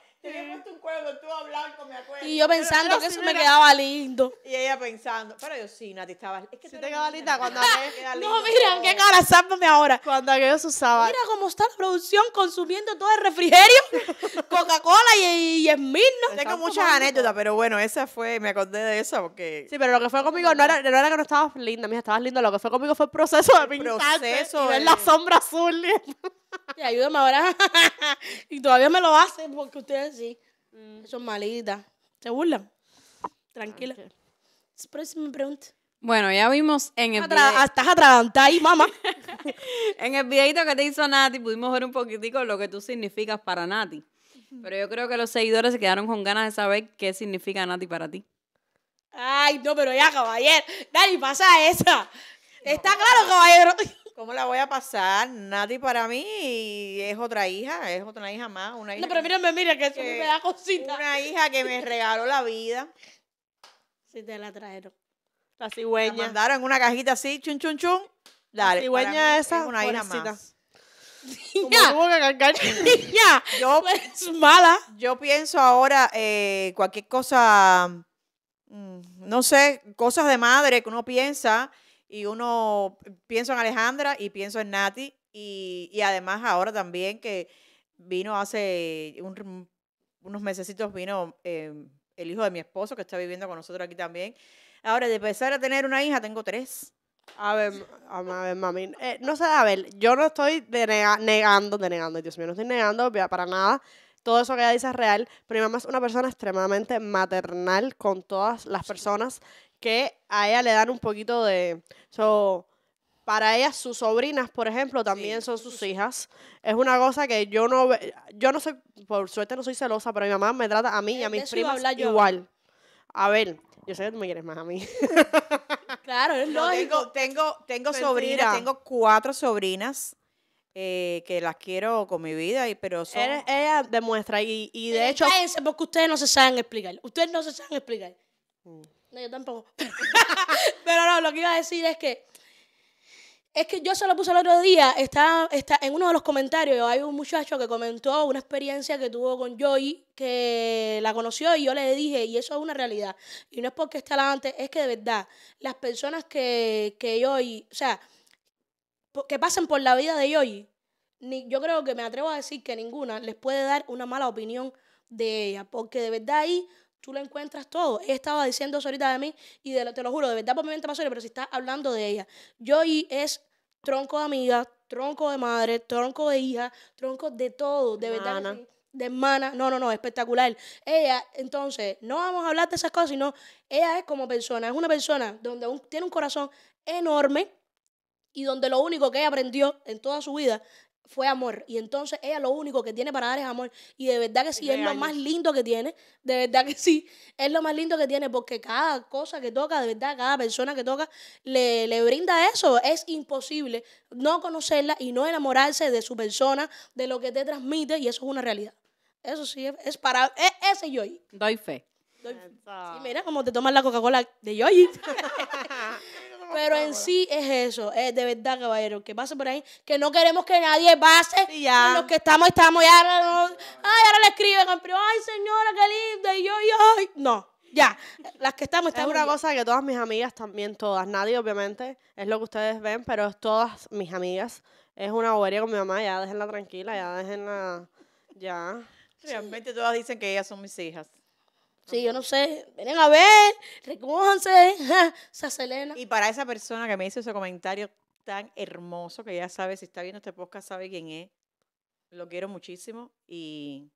y yo pensando que eso me quedaba lindo. Y ella pensando, pero yo sí, Nati, estaba... Es que te quedaba linda cuando quedaba aquello No, mira, qué cara, sándome ahora. Cuando aquello se usaba. Mira cómo está la producción consumiendo todo el refrigerio, Coca-Cola y, y Esmirno. Tengo muchas anécdotas, pero bueno, esa fue, me acordé de eso porque... Sí, pero lo que fue conmigo no era, que no estabas linda, mija, estabas linda. Lo que fue conmigo fue el proceso de pintarte proceso y ver la sombra azul. Y ayúdame ahora. y todavía me lo hacen porque ustedes sí. Mm. Son malitas. Se burlan. Tranquila. me Bueno, ya vimos en el video. Estás atragantada ahí, mamá. en el videito que te hizo Nati, pudimos ver un poquitico lo que tú significas para Nati. Pero yo creo que los seguidores se quedaron con ganas de saber qué significa Nati para ti. Ay, no, pero ya, caballero. Dani, pasa esa. Está claro, caballero. ¿Cómo la voy a pasar? Nati para mí es otra hija, es otra hija más. Una hija no, pero mírame, mira, que eso me da cosita. Una hija que me regaló la vida. Sí, te la trajeron. La cigüeña. La mandaron en una cajita así, chun, chun, chun. Dale, la cigüeña esa una hija más. Niña. Niña. Yo, es mala. Yo pienso ahora eh, cualquier cosa, mm, no sé, cosas de madre que uno piensa y uno, eh, pienso en Alejandra y pienso en Nati y, y además ahora también que vino hace unos mesecitos, vino em, el hijo de mi esposo que está viviendo con nosotros aquí también. Ahora, de empezar a tener una hija, tengo tres. A ver, a ver, mami. Eh, no sé, a ver, yo no estoy negando, denegando, Dios mío, no estoy negando para nada. Todo eso que ella dice es real, pero mi mamá es una persona extremadamente maternal con todas las personas que a ella le dan un poquito de... para ella, sus sobrinas, por ejemplo, también son sus hijas. Es una cosa que yo no... Yo no soy... Por suerte no soy celosa, pero mi mamá me trata a mí y a mis primas igual. A ver, yo sé que tú me quieres más a mí. claro, es lógico. Tengo, tengo, sobrinas, tengo cuatro sobrinas. Eh, que las quiero con mi vida, y, pero son... Ella, demuestra, y, de hecho... Cállense porque ustedes no se saben explicar. Ustedes no se saben explicar. Mm yo tampoco. Pero, no, lo que iba a decir es que. Es que yo se lo puse el otro día, está, está en uno de los comentarios, hay un muchacho que comentó una experiencia que tuvo con Joy, que la conoció y yo le dije, y eso es una realidad, y no es porque está la antes, es que de verdad, las personas que, que Joy, o sea, que pasan por la vida de Joy, ni, yo creo que me atrevo a decir que ninguna les puede dar una mala opinión de ella, porque de verdad ahí tú la encuentras todo. Ella estaba diciendo eso ahorita de mí y te lo juro, de verdad por mi mente pasó, pero si está hablando de ella. Joy es tronco de amiga, tronco de madre, tronco de hija, tronco de todo, de veterana. de hermana, no, no, no, espectacular. Ella, entonces, no vamos a hablar de esas cosas, sino ella es como persona, es una persona donde tiene un corazón enorme y donde lo único que ella aprendió en toda su vida fue amor. Y entonces ella lo único que tiene para dar es amor. Y de verdad que sí, es lo más lindo que tiene. De verdad que sí, es lo más lindo que tiene porque cada cosa que toca, de verdad, cada persona que toca, le, brinda eso. Es imposible no conocerla y no enamorarse de su persona, de lo que te transmite. Y eso es una realidad. Eso sí, es, para... ese yo. Doy fe. Doy mira cómo te tomas la Coca-Cola de Yoyi. Pero en sí es eso, es de verdad, caballero, que pase por ahí, que no queremos que nadie pase. Y ya. Los que estamos, estamos, ya. ay, ahora le escriben ay, señora, qué linda. Y yo, y ay. No, ya. Las que estamos, estamos. Es una cosa que todas mis amigas, también todas, nadie, obviamente, es lo que ustedes ven, pero todas mis amigas. Es una bobería con mi mamá, ya déjenla tranquila, ya déjenla. Ya. Realmente todas dicen que ellas son mis hijas. Sí, yo no sé. Vienen a ver, recójanse. Esa Selena. Y para esa persona que me hizo ese comentario tan hermoso, que ya sabe, si está viendo este podcast, sabe quién es. Lo quiero muchísimo y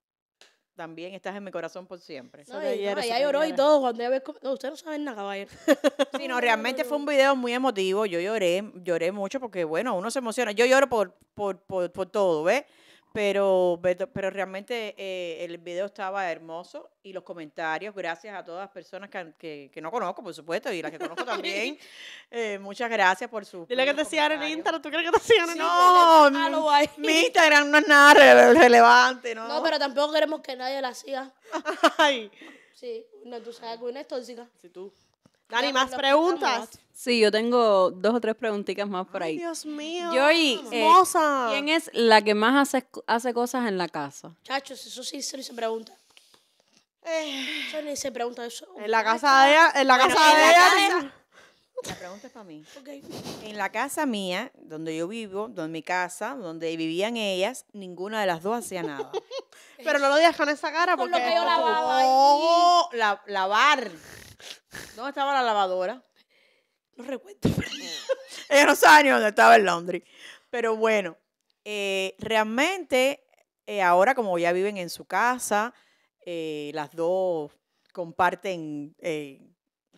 también estás en mi corazón por siempre. No, lloró y todo cuando No, ustedes no saben nada, caballero. sí, no, realmente fue un video muy emotivo. Yo lloré, lloré mucho porque, bueno, uno se emociona. Yo lloro por, por, por, por todo, ¿ves? Pero, pero realmente eh, el video estaba hermoso y los comentarios, gracias a todas las personas que, que, que no conozco, por supuesto, y las que conozco también. Eh, muchas gracias por su. Dile que te sigan en Instagram, ¿tú crees que te sigan en Instagram? No, mi Instagram no es nada relevante, ¿no? No, pero tampoco queremos que nadie la siga. Sí, no, tú sabes que una es tóxica. Sí, tú. Dani, más preguntas. Sí, yo tengo dos o tres preguntitas más por ahí. Dios mío. Yo eh, ¿quién es la que más hace, hace cosas en la casa? Chachos, eso sí se se pregunta. Eh, ni se pregunta eso. En la casa de ella, en la casa de ella. La pregunta es para mí. En la casa mía, donde yo vivo, donde mi casa, donde vivían ellas, ninguna de las dos hacía nada. Pero no lo digas con esa cara Con porque. lo que yo lavaba Oh, lavar. No estaba la lavadora? No recuerdo. Ella no años estaba el laundry. Pero bueno, eh, realmente eh, ahora como ya viven en su casa, eh, las dos comparten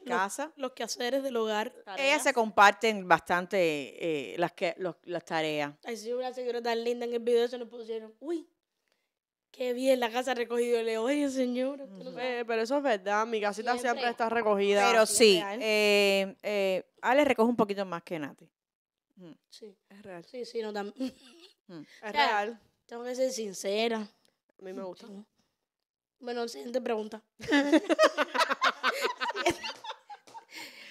casa. Los, quehaceres del hogar. Ellas se comparten bastante las, que, las tareas. Ay, sí, una señora tan linda en el video se nos pusieron. Uy, Qué bien la casa ha recogido. Le oye, señor. pero eso es verdad, mi casita siempre, está recogida. Pero sí, eh, eh, Ale recoge un poquito más que Nati. Mm. Sí, es real. sí, sí, no tan... Mm. Es real. Tengo que ser sincera. A mí me gusta. Bueno, siguiente pregunta.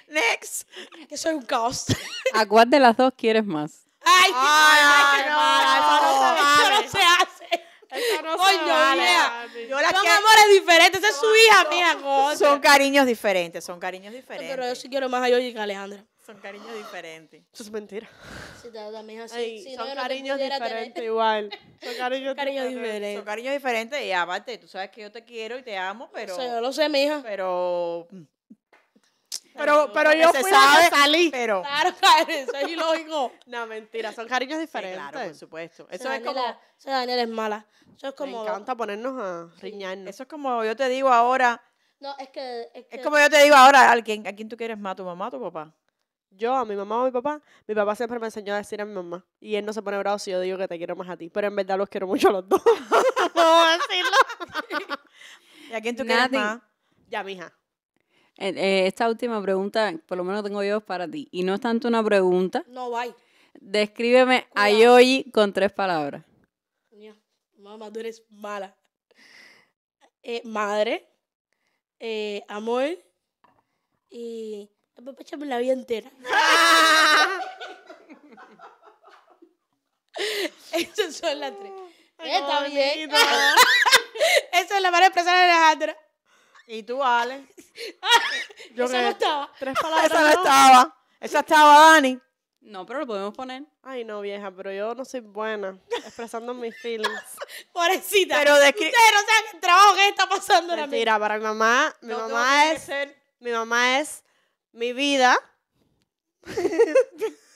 Next. Que soy un caos. ¿A cuál de las dos quieres más? Ay, Ay, ay, no, eso no no no Coño, Yo Son amores diferentes. Esa es su hija, mija. Son cariños diferentes, son cariños diferentes. Pero yo sí quiero más a Yoyi que a Alejandra. Son cariños diferentes. Eso es mentira. Sí, también así. Ay, son cariños diferentes igual. Son cariños, diferentes. Son cariños diferentes y aparte, tú sabes que yo te quiero y te amo, pero... O yo lo sé, mija. Pero... Mm, pero, pero yo fui la salí. Claro, claro, eso es ilógico. no, mentira, son cariños diferentes. claro, por supuesto. Eso es como... es mala. Eso es como... Me encanta ponernos a riñarnos. Eso es como yo te digo ahora... No, es que... Es, como yo te digo ahora, ¿a alguien ¿a quién tú quieres más, tu mamá o tu papá? Yo, a mi mamá o a mi papá, mi papá siempre me enseñó a decir a mi mamá. Y él no se pone bravo si yo digo que te quiero más a ti. Pero en verdad los quiero mucho a los dos. no decirlo. ¿Y a quién tú quieres más? Ya, mija. Eh, eh, esta última pregunta, por lo menos tengo yo para ti, y no es tanto una pregunta. No, bye. Descríbeme a Yoyi con tres palabras. Mamá, tú eres mala. Eh, madre, amor y... Papá, echame la vida entera. Esas son las tres. Está bien. Esa es la manera de expresar a Alejandra. ¿Y tú, Ale? Yo esa no estaba. Tres palabras. Esa no estaba. Esa estaba, Dani. No, pero lo podemos poner. Ay, no, vieja, pero yo no soy buena expresando mis feelings. Pobrecita. Pero descri- Ustedes no saben trabajo que está pasando la. mismo. Mira, para mi mamá, mi mamá es, mi mamá es mi vida.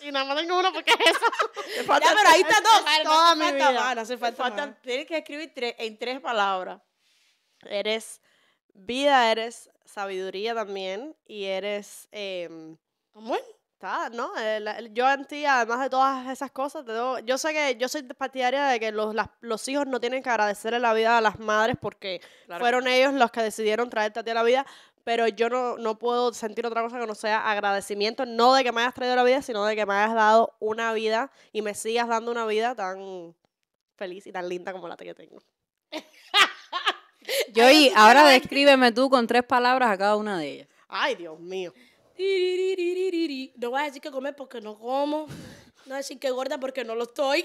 y nada más tengo uno porque es eso. Ya, pero ahí está todo. toda mi falta vida. tienes que escribir en tres palabras. Eres vida, eres sabiduría también y eres... ¿Cómo em, está, ¿no? Eh, yo en ti, además de todas esas cosas, yo sé que yo soy partidaria de que los, los hijos no tienen que agradecerle la vida a las madres porque fueron ellos los que decidieron traerte a ti la vida, pero yo no, puedo sentir otra cosa que no sea agradecimiento, no de que me hayas traído la vida, sino de que me hayas dado una vida y me sigas dando una vida tan feliz y tan linda como la que tengo. Yo y ahora descríbeme tú con tres palabras a cada una de ellas. Ay, Dios mío. No voy a decir que comer porque no como. No voy a decir que gorda porque no lo estoy.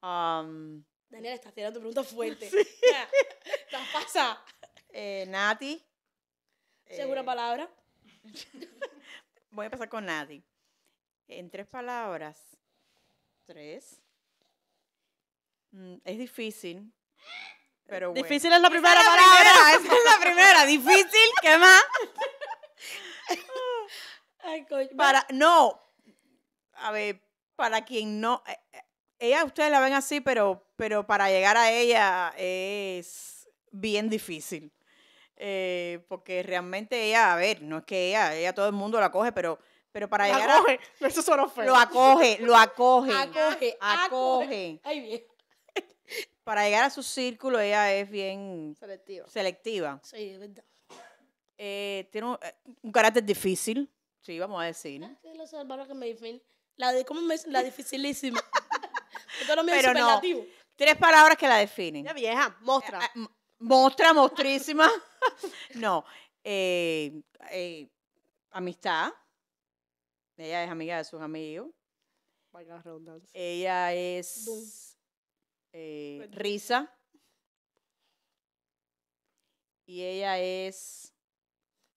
Daniel, um, Daniela, estás tirando preguntas fuertes. Sí. te pasa? Eh, Nati. Eh, ¿Segura palabra? Voy a pasar con Nati. En tres palabras. Tres. Mm, es difícil. Difícil es la primera palabra. esa es la primera. difícil, ¿qué más? Ay, coño. Para, no. A ver, para quien no. Eh, eh, ella, ustedes la ven así, pero, pero para llegar a ella es bien difícil. Eh, porque realmente ella, a ver, no es que ella, ella todo el mundo la coge, pero, pero para llegar a. Eso Lo acoge, lo acoge. acoge, acoge. Ay, para llegar a su círculo, ella es bien selectiva. Sí, es verdad. Eh, tiene eh, un, carácter difícil, sí, vamos a decir. Ah, que me la, de, la dificilísima. Pero no, tres palabras que la definen. La vieja, mostra. Eh, mostra, mostrísima. no, amistad. Ella es amiga de sus amigos. Ella es... Eh, pues, risa. Y ella es.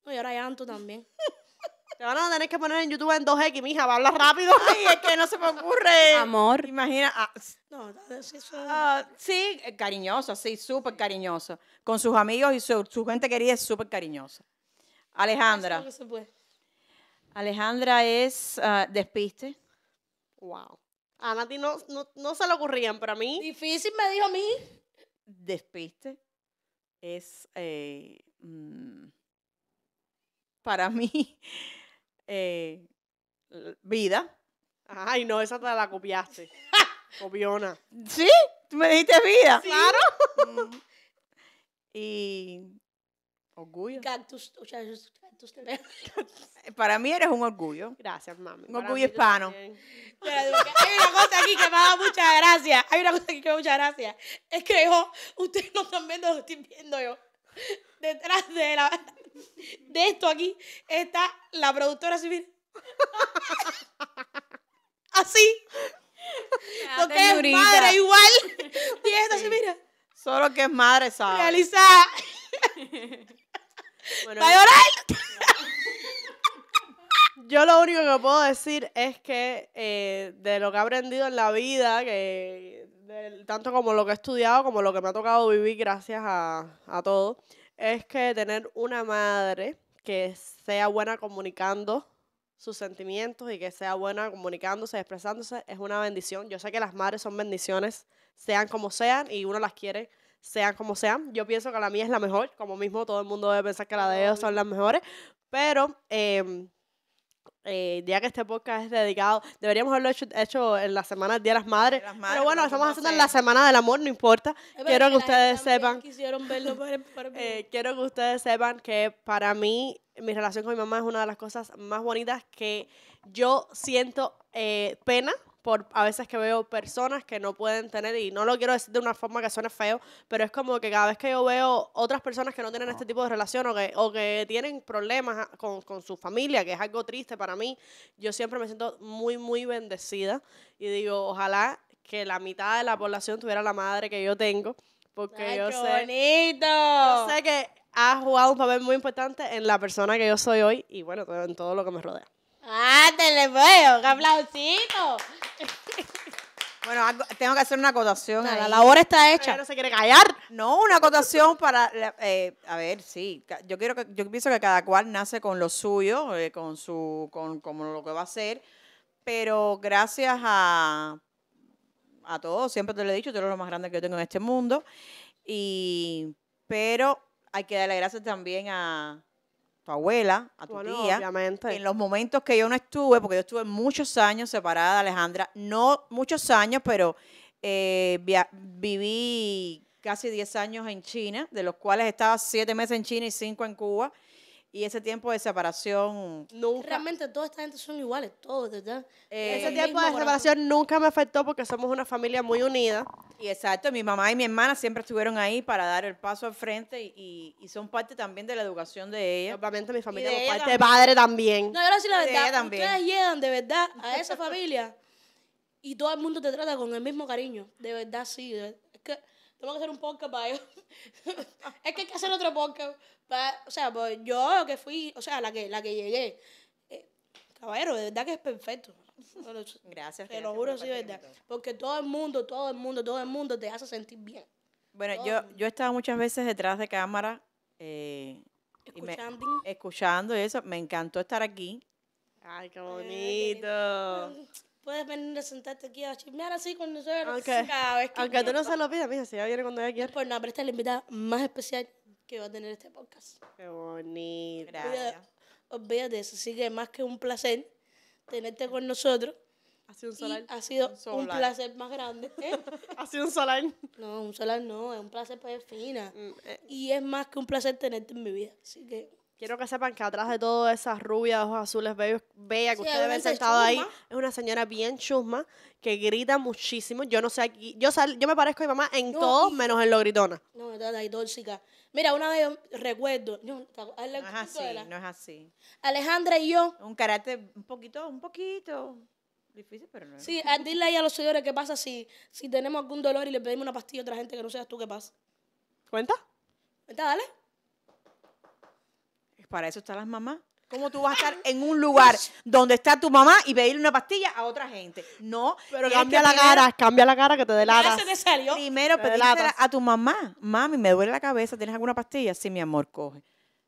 No, y ahora llanto también. Te van a tener que poner en YouTube en 2X, mija, va a hablar rápido. es que no se me ocurre. Amor. Imagina. Ah, no, sí, ah, eh, cariñosa sí, súper cariñosa Con sus amigos y su, su gente querida es súper cariñosa. Alejandra. puede. Alejandra es ah, despiste. Wow. A Nati no, se le ocurrían, pero a mí. Difícil me dijo a mí. Despiste es. Eh, mm, para mí. Eh, vida. Ay, no, esa te la copiaste. Copiona. ¿Sí? ¿Tú me dijiste vida? Claro. Mm. Y Orgullo. Para mí eres un orgullo. Gracias, mami. Un orgullo hispano. Hay una cosa aquí que me da mucha gracia. Hay una cosa aquí que me da mucha gracia. Es que yo, ustedes no están viendo lo que estoy viendo yo. Detrás de la de esto aquí está la productora civil. Así. Porque es madre igual. Y mira. Solo que es madre, sabes. Realizada. Yo lo único que puedo decir es que eh, de lo que he aprendido en la vida, que tanto como lo que he estudiado, como lo que me ha tocado vivir gracias a, a todo, es que tener una madre que sea buena comunicando sus sentimientos y que sea buena comunicándose, expresándose, es una bendición. Yo sé que las madres son bendiciones, sean como sean, y uno las quiere sean como sean. Yo pienso que la mía es la mejor, como mismo todo el mundo debe pensar que la de ellos son las mejores, pero em, eh, ya que este podcast es dedicado, deberíamos haberlo hecho, en la semana del Día de las Madres. pero bueno, estamos haciendo en la Semana del Amor, no importa. quiero que, ustedes sepan. Eh, quiero que ustedes sepan que para mí, mi relación con mi mamá es una de las cosas más bonitas que yo siento eh, pena por a veces que veo personas que no pueden tener, y no lo quiero decir de una forma que suene feo, pero es como que cada vez que yo veo otras personas que no tienen este tipo de relación o que, o que tienen problemas con, su familia, que es algo triste para mí, yo siempre me siento muy, muy bendecida y digo, ojalá que la mitad de la población tuviera la madre que yo tengo. Porque Ay, qué Bonito. Yo sé que ha jugado un papel muy importante en la persona que yo soy hoy y bueno, en todo lo que me rodea le veo! Pues, un aplausito. Bueno, tengo que hacer una acotación. La labor está hecha. ¡No se quiere callar. No, una acotación para, eh, a ver, sí, yo quiero que, yo pienso que cada cual nace con lo suyo, eh, con su, con como lo que va a hacer, pero gracias a, a todos, siempre te lo he dicho, tú eres lo más grande que yo tengo en este mundo, y, pero hay que darle gracias también a, tu abuela, a tu tía. En los momentos que yo no estuve, porque yo estuve muchos años separada de Alejandra, no muchos años, pero eh, viví casi 10 años en China, de los cuales estaba 7 meses en China y 5 en Cuba y ese tiempo de separación nunca. Realmente todas estas gente son iguales, todos, ¿verdad? Eh, ese tiempo de separación nunca me afectó porque somos una familia muy unida. Y exacto, mi mamá y mi hermana siempre estuvieron ahí para dar el paso al frente y, son parte también de la educación de ella. Obviamente mi familia es parte de padre también. No, yo decir la verdad, también. ustedes llegan de verdad a esa familia y todo el mundo te trata con el mismo cariño, de verdad sí, es que tengo que hacer un podcast para ellos. es que hay que hacer otro podcast. o sea, pues yo que fui, o sea, la que, la que llegué. Eh, caballero, de verdad que es perfecto. gracias. Te lo juro, sí, verdad. Porque todo el mundo, todo el mundo, todo el mundo te hace sentir bien. Bueno, yo, yo he estado muchas veces detrás de cámara. Eh, escuchando eso. Me encantó estar aquí. Ay, qué bonito. puedes venir a sentarte aquí a chismear así con nosotros cada vez que Aunque tú no se lo pidas, mija, si ya viene cuando ella quiera. Pues no, pero esta es la invitada más especial que va a tener este podcast. Qué bonito. Gracias. eso. Así que más que un placer tenerte con nosotros. Ha sido un solar. Ha sido un, placer más grande. ¿eh? ha sido un solar. No, un solar no, es un placer pues fina. Mm, eh. Y es más que un placer tenerte en mi vida. Así que Quiero que sepan que atrás de todas esas rubias, ojos azules, bellos, bellas que ustedes ven sentado ahí, es una señora bien chusma que grita muchísimo. Yo no sé aquí, yo yo me parezco a mi mamá en todo menos en lo gritona. No, está ahí tóxica. Mira, una vez recuerdo, no, es así, no es así. Alejandra y yo. Un carácter un poquito, un poquito. Difícil, pero no. Es sí, a dile ahí a los señores qué pasa si, si tenemos algún dolor y le pedimos una pastilla a otra gente que no seas tú qué pasa. ¿Cuenta? ¿Cuenta, dale? para eso están las mamás. ¿Cómo tú vas a estar en un lugar donde está tu mamá y pedirle una pastilla a otra gente? No. Pero cambia la cara, cambia la cara que te delatas. Primero pedirle a tu mamá. Mami, me duele la cabeza, ¿tienes alguna pastilla? Sí, mi amor, coge.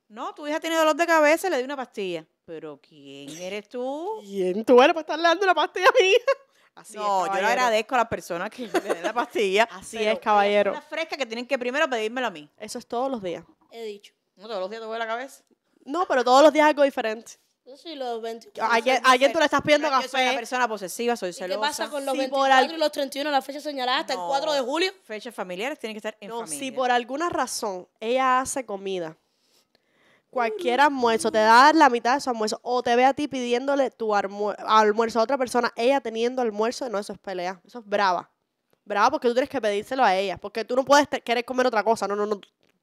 No, tu hija tiene dolor de cabeza, le di una pastilla. Pero ¿quién eres tú? ¿Quién tú eres para estarle dando una pastilla a mí? hija? no, yo le agradezco a las personas que le den la pastilla. Así es, caballero. Una fresca que tienen que primero pedírmelo a mí. Eso es todos los días. He dicho. No, todos los días te duele la cabeza. No, pero todos los días algo diferente. Yo soy los 24. Ayer, ayer tú le estás pidiendo café. Yo soy una persona posesiva, soy celosa. ¿Qué pasa con los 24 y los 31, la fecha señalada hasta el 4 de julio? Fechas familiares tienen que estar en familia. Si por alguna razón ella hace comida, mm. cualquier almuerzo, te da la mitad de su almuerzo, o te ve a ti pidiéndole tu almuerzo a otra persona, ella teniendo almuerzo, no, eso es pelea, eso es brava. Brava porque tú tienes que pedírselo a ella, porque tú no puedes querer comer otra cosa, no, no, no,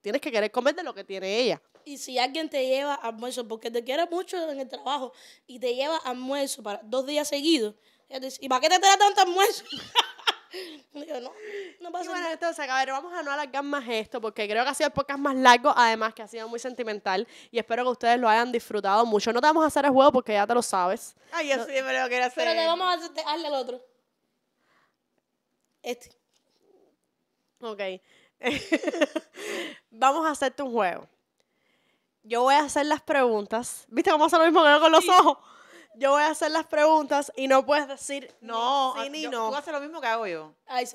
tienes que querer comer de lo que tiene ella. Y si alguien te lleva almuerzo, porque te quiere mucho en el trabajo, y te lleva almuerzo para dos días seguidos, ¿y para qué te trae tanto almuerzo? Yo, no, no pasa y bueno, entonces, a ver, vamos a no alargar más esto, porque creo que ha sido el podcast más largo, además que ha sido muy sentimental, y espero que ustedes lo hayan disfrutado mucho. No te vamos a hacer el juego porque ya te lo sabes. Ay, yo siempre lo quiero hacer. Pero te vamos a hacer, hazle al otro. Este. Ok. Vamos a hacerte un juego. Yo voy a hacer las preguntas. ¿Viste cómo hace lo mismo que hago con los ojos? Yo voy a hacer las preguntas y no puedes decir no, ah, sí, ni no. Tú haces lo mismo que hago yo. Ay,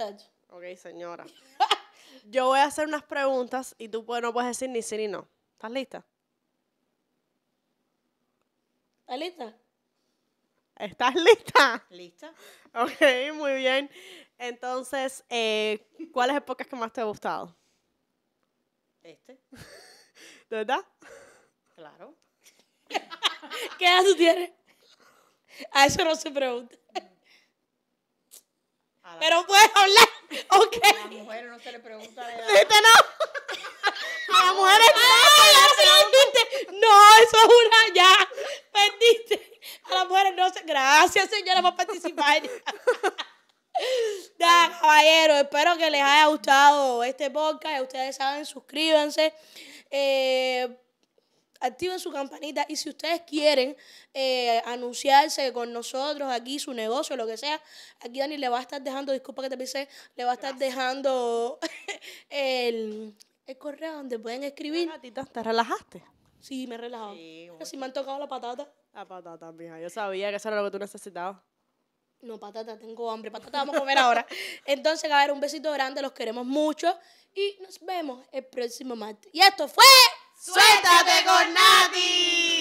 Ok, señora. yo voy a hacer unas preguntas y tú pues, no puedes decir ni sí ni no. ¿Estás lista? ¿Estás lista? ¿Estás lista? Lista. Ok, muy bien. Entonces, eh, ¿cuál es que más te ha gustado? Este. ¿De verdad? Claro. ¿Qué edad tú tienes? A eso no se pregunta. Pero puedes hablar. Ok. A las mujeres no se le pregunta de edad. ¿Viste, no? A las mujeres no. Ah, no, eso es una ya. Perdiste. A las mujeres no se. Gracias, señora, por participar. Ya, caballero, espero que les haya gustado este podcast. Ustedes saben, suscríbanse. Eh, activen su campanita y si ustedes quieren eh, anunciarse con nosotros aquí, su negocio, lo que sea, aquí Dani le va a estar dejando, disculpa que te pise, le va a estar dejando el, correo donde pueden escribir. Ratita, ¿Te relajaste? Sí, me he relajado. si me han tocado la patata. La patata, mija. Yo sabía que eso era lo que tú necesitabas. No, patata, tengo hambre, patata, vamos a comer ahora. Entonces, a ver, un besito grande, los queremos mucho y nos vemos el próximo martes. Y esto fue... Suéltate con Nati.